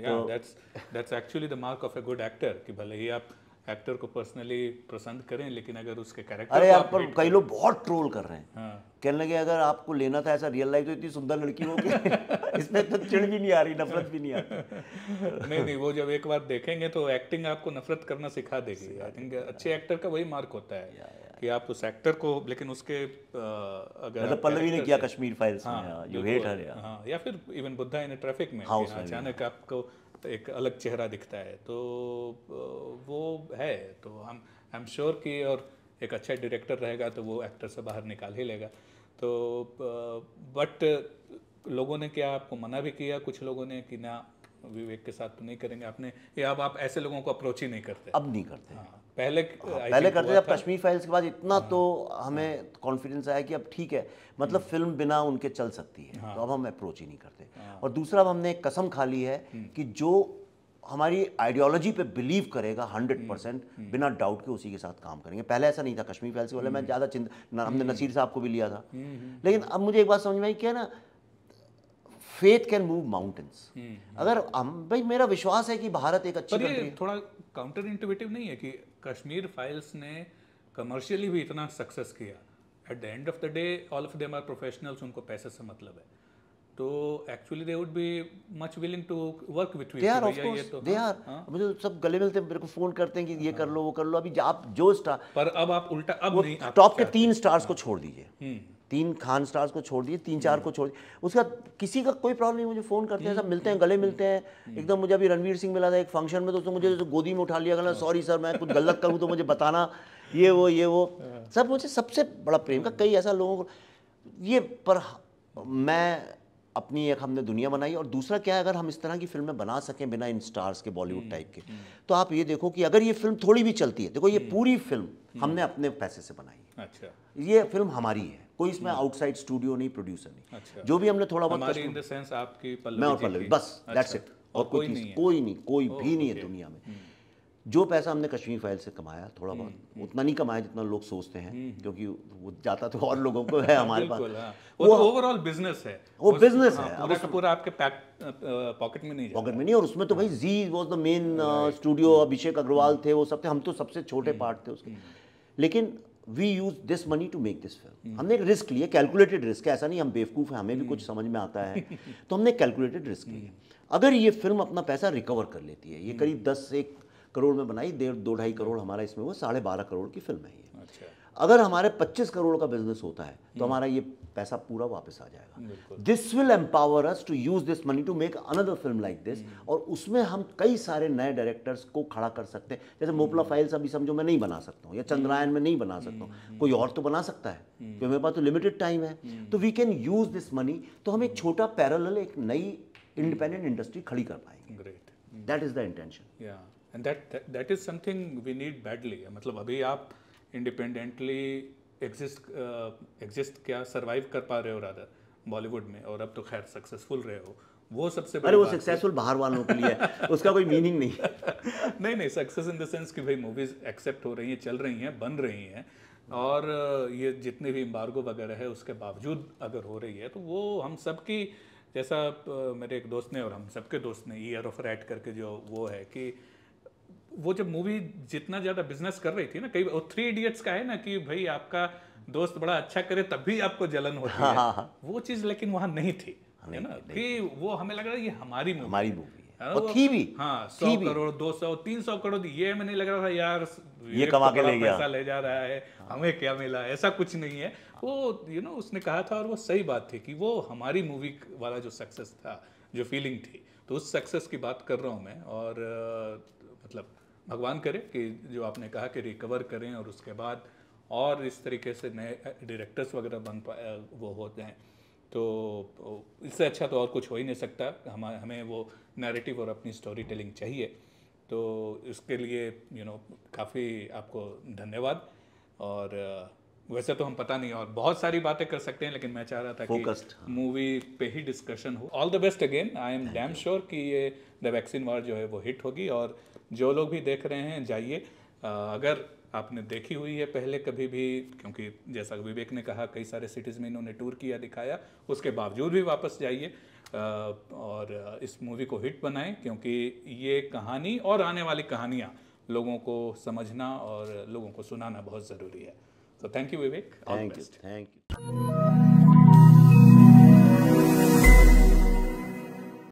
that's that's actually the mark of a good actor कि भले ही आप एक्टर को पर्सनली पसंद करें लेकिन अगर उसके कैरेक्टर अरे आप पर कई लोग बहुत ट्रोल कर रहे हैं हाँ। कहने लगे अगर आपको लेना था ऐसा रियल लाइफ तो इतनी सुंदर लड़की होगी इसमें तो चिड़ भी नहीं आ रही नफरत भी नहीं आ रही नहीं नहीं वो जब एक बार देखेंगे तो एक्टिंग आपको नफरत करना सिखा देगी आई थिंक अच्छे एक्टर का वही मार्क होता है कि आप उस एक्टर को लेकिन उसके अगर मतलब पल्लवी ने किया कश्मीर फाइल्स हाँ, में यू हेट हर हाँ या फिर इवन बुद्धा इन ट्रैफिक में हाँ, अचानक आपको एक अलग चेहरा दिखता है तो वो है तो हम आई एम श्योर कि और एक अच्छा डायरेक्टर रहेगा तो वो एक्टर से बाहर निकाल ही लेगा तो बट लोगों ने क्या आपको मना भी किया कुछ लोगों ने कि ना विवेक के साथ तो नहीं करेंगे आपने या अब आप ऐसे लोगों को अप्रोच ही नहीं करते अब नहीं करते हाँ पहले हाँ, पहले करते थे अब कश्मीर फाइल्स के बाद इतना हाँ, तो हाँ। हमें कॉन्फिडेंस आया कि अब ठीक है मतलब फिल्म हम्म। बिना उनके चल सकती है तो अब हम अप्रोच ही नहीं करते और दूसरा अब हमने एक कसम खा ली है हम्म। कि जो हमारी आइडियोलॉजी पे बिलीव करेगा हंड्रेड हम्म, परसेंट बिना डाउट के उसी के साथ काम करेंगे पहले ऐसा नहीं था कश्मीर फाइल्स वाले मैं ज़्यादा चिंता हमने नसीर साहब को भी लिया था लेकिन अब मुझे एक बात समझ में आई क्या ना फेथ कैन मूव माउंटेन्स अगर हम भाई मेरा विश्वास है कि भारत एक अच्छी कंट्री थोड़ा काउंटर इंटिवेटिव नहीं है कि कश्मीर फाइल्स ने कमर्शियली भी इतना सक्सेस किया at the end of the day all of them are professionals उनको पैसे से मतलब है तो actually they would be much willing to work with you यार ऑफ कोर्स दे आर मुझे सब गले मिलते हैं मेरे को फोन करते हैं कि ये कर हाँ। लो वो कर लो अभी आप जो स्टार पर अब आप उल्टा अब नहीं टॉप के तीन स्टार्स हाँ। को छोड़ दीजिए हम्म। तीन खान स्टार्स को छोड़ दिए तीन हम्म। चार को छोड़ दिए उसके बाद किसी का कोई प्रॉब्लम नहीं मुझे फ़ोन करते हैं सब हम्म। मिलते हैं गले हम्म। मिलते हैं एकदम मुझे अभी रणवीर सिंह मिला था एक फंक्शन में तो उसने मुझे गोदी में उठा लिया कहना सॉरी सर मैं कुछ गलत करूँ तो मुझे बताना ये वो ये वो हाँ। सब मुझे सबसे बड़ा प्रेम का कई ऐसा लोगों को ये पर मैं अपनी एक हमने दुनिया बनाई और दूसरा क्या है अगर हम इस तरह की फिल्में बना सकें बिना इन स्टार्स के बॉलीवुड टाइप के तो आप ये देखो कि अगर ये फिल्म थोड़ी भी चलती है देखो ये पूरी फिल्म हमने अपने पैसे से बनाई है अच्छा ये फिल्म हमारी है कोई इसमें आउटसाइड हम्म। स्टूडियो नहीं प्रोड्यूसर नहीं अच्छा। जो भी हमने थोड़ा बहुत इन द सेंस आपकी मैं और पल्लवी बस दैट्स अच्छा। इट और कोई नहीं कोई नहीं कोई भी नहीं है दुनिया में हम्म। जो पैसा हमने कश्मीर फाइल से कमाया थोड़ा हम्म, बहुत उतना नहीं कमाया जितना लोग सोचते हैं क्योंकि वो जाता तो और लोगों को है हमारे पास हाँ। वो ओवरऑल बिजनेस तो हाँ। है वो बिजनेस हाँ, है अब उसका पूरा आपके पॉकेट में नहीं पॉकेट में नहीं और उसमें तो भाई जी was the main studio Abhishek Agarwal थे वो सब थे हम तो सबसे छोटे पार्ट थे उसके लेकिन we use this money to make this film हमने एक रिस्क लिया कैलकुलेटेड रिस्क है ऐसा नहीं हम बेवकूफ़ हैं हमें भी कुछ समझ में आता है तो हमने कैलकुलेटेड रिस्क लिया अगर ये फिल्म अपना पैसा रिकवर कर लेती है ये हम्म। करीब दस एक करोड़ में बनाई डेढ़ दो ढाई करोड़ हमारा इसमें वो साढ़े बारह करोड़ की फिल्म है ये अच्छा। अगर हमारे पच्चीस करोड़ का बिजनेस होता है तो हम्म। हमारा ये पैसा पूरा वापस आ जाएगा this will empower us to use this money to make another film like this और उसमें हम कई सारे नए डायरेक्टर्स को खड़ा कर सकते हैं जैसे हम्म। मोपला फाइल्स अभी समझो मैं नहीं बना सकता हूँ या चंद्रायन में नहीं बना सकता हूँ हम्म। कोई और तो बना सकता है हम्म। क्योंकि मेरे पास तो लिमिटेड टाइम है तो we can use this money तो हम एक छोटा पैरल एक नई इंडिपेंडेंट इंडस्ट्री खड़ी कर पाएंगे that is the intention and that that is something we need badly मतलब अभी आप इंडिपेंडेंटली एग्जिस्ट एग्जिस्ट uh, क्या सरवाइव कर पा रहे हो राधा बॉलीवुड में और अब तो खैर सक्सेसफुल रहे हो वो सबसे अरे वो सक्सेसफुल बाहर वालों के लिए उसका कोई मीनिंग नहीं नहीं नहीं सक्सेस इन द सेंस कि भाई मूवीज़ एक्सेप्ट हो रही हैं चल रही हैं बन रही हैं और ये जितने भी इम्बार्गो वगैरह है उसके बावजूद अगर हो रही है तो वो हम सब की जैसा मेरे एक दोस्त ने और हम सबके दोस्त ने ईयर ऑफ रेड करके जो वो है कि वो जब मूवी जितना ज़्यादा बिजनेस कर रही थी ना कई थ्री इडियट्स का है ना कि भाई आपका दोस्त बड़ा अच्छा करे तब भी आपको जलन होती है हाँ, हाँ, हाँ। वो चीज़ लेकिन वहाँ नहीं थी है ना कि वो हमें लग रहा है ये हमारी मूवी हमारी मूवी और थी भी हाँ सौ करोड़ दो सौ तीन सौ करोड़ ये नहीं लग रहा था यार ये कमा के ले गया पैसा ले जा रहा है हाँ। हमें क्या मिला ऐसा कुछ नहीं है हाँ। वो यू you नो know, उसने कहा था और वो सही बात थी कि वो हमारी मूवी वाला जो सक्सेस था जो फीलिंग थी तो उस सक्सेस की बात कर रहा हूँ मैं और मतलब भगवान करे कि जो आपने कहा कि रिकवर करें और उसके बाद और इस तरीके से नए डायरेक्टर्स वगैरह बन पाए वो हो जाए तो, तो इससे अच्छा तो और कुछ हो ही नहीं सकता हम हमें वो नैरेटिव और अपनी स्टोरी टेलिंग चाहिए तो इसके लिए यू नो काफ़ी आपको धन्यवाद और वैसे तो हम पता नहीं और बहुत सारी बातें कर सकते हैं लेकिन मैं चाह रहा था Focused, कि हाँ। मूवी पे ही डिस्कशन हो all the best again I am damn sure कि ये द वैक्सीन वार जो है वो हिट होगी और जो लोग भी देख रहे हैं जाइए अगर आपने देखी हुई है पहले कभी भी क्योंकि जैसा विवेक ने कहा कई सारे सिटीज़ में इन्होंने टूर किया दिखाया उसके बावजूद भी वापस जाइए और इस मूवी को हिट बनाएं क्योंकि ये कहानी और आने वाली कहानियाँ लोगों को समझना और लोगों को सुनाना बहुत ज़रूरी है तो thank you Vivek thank you thank you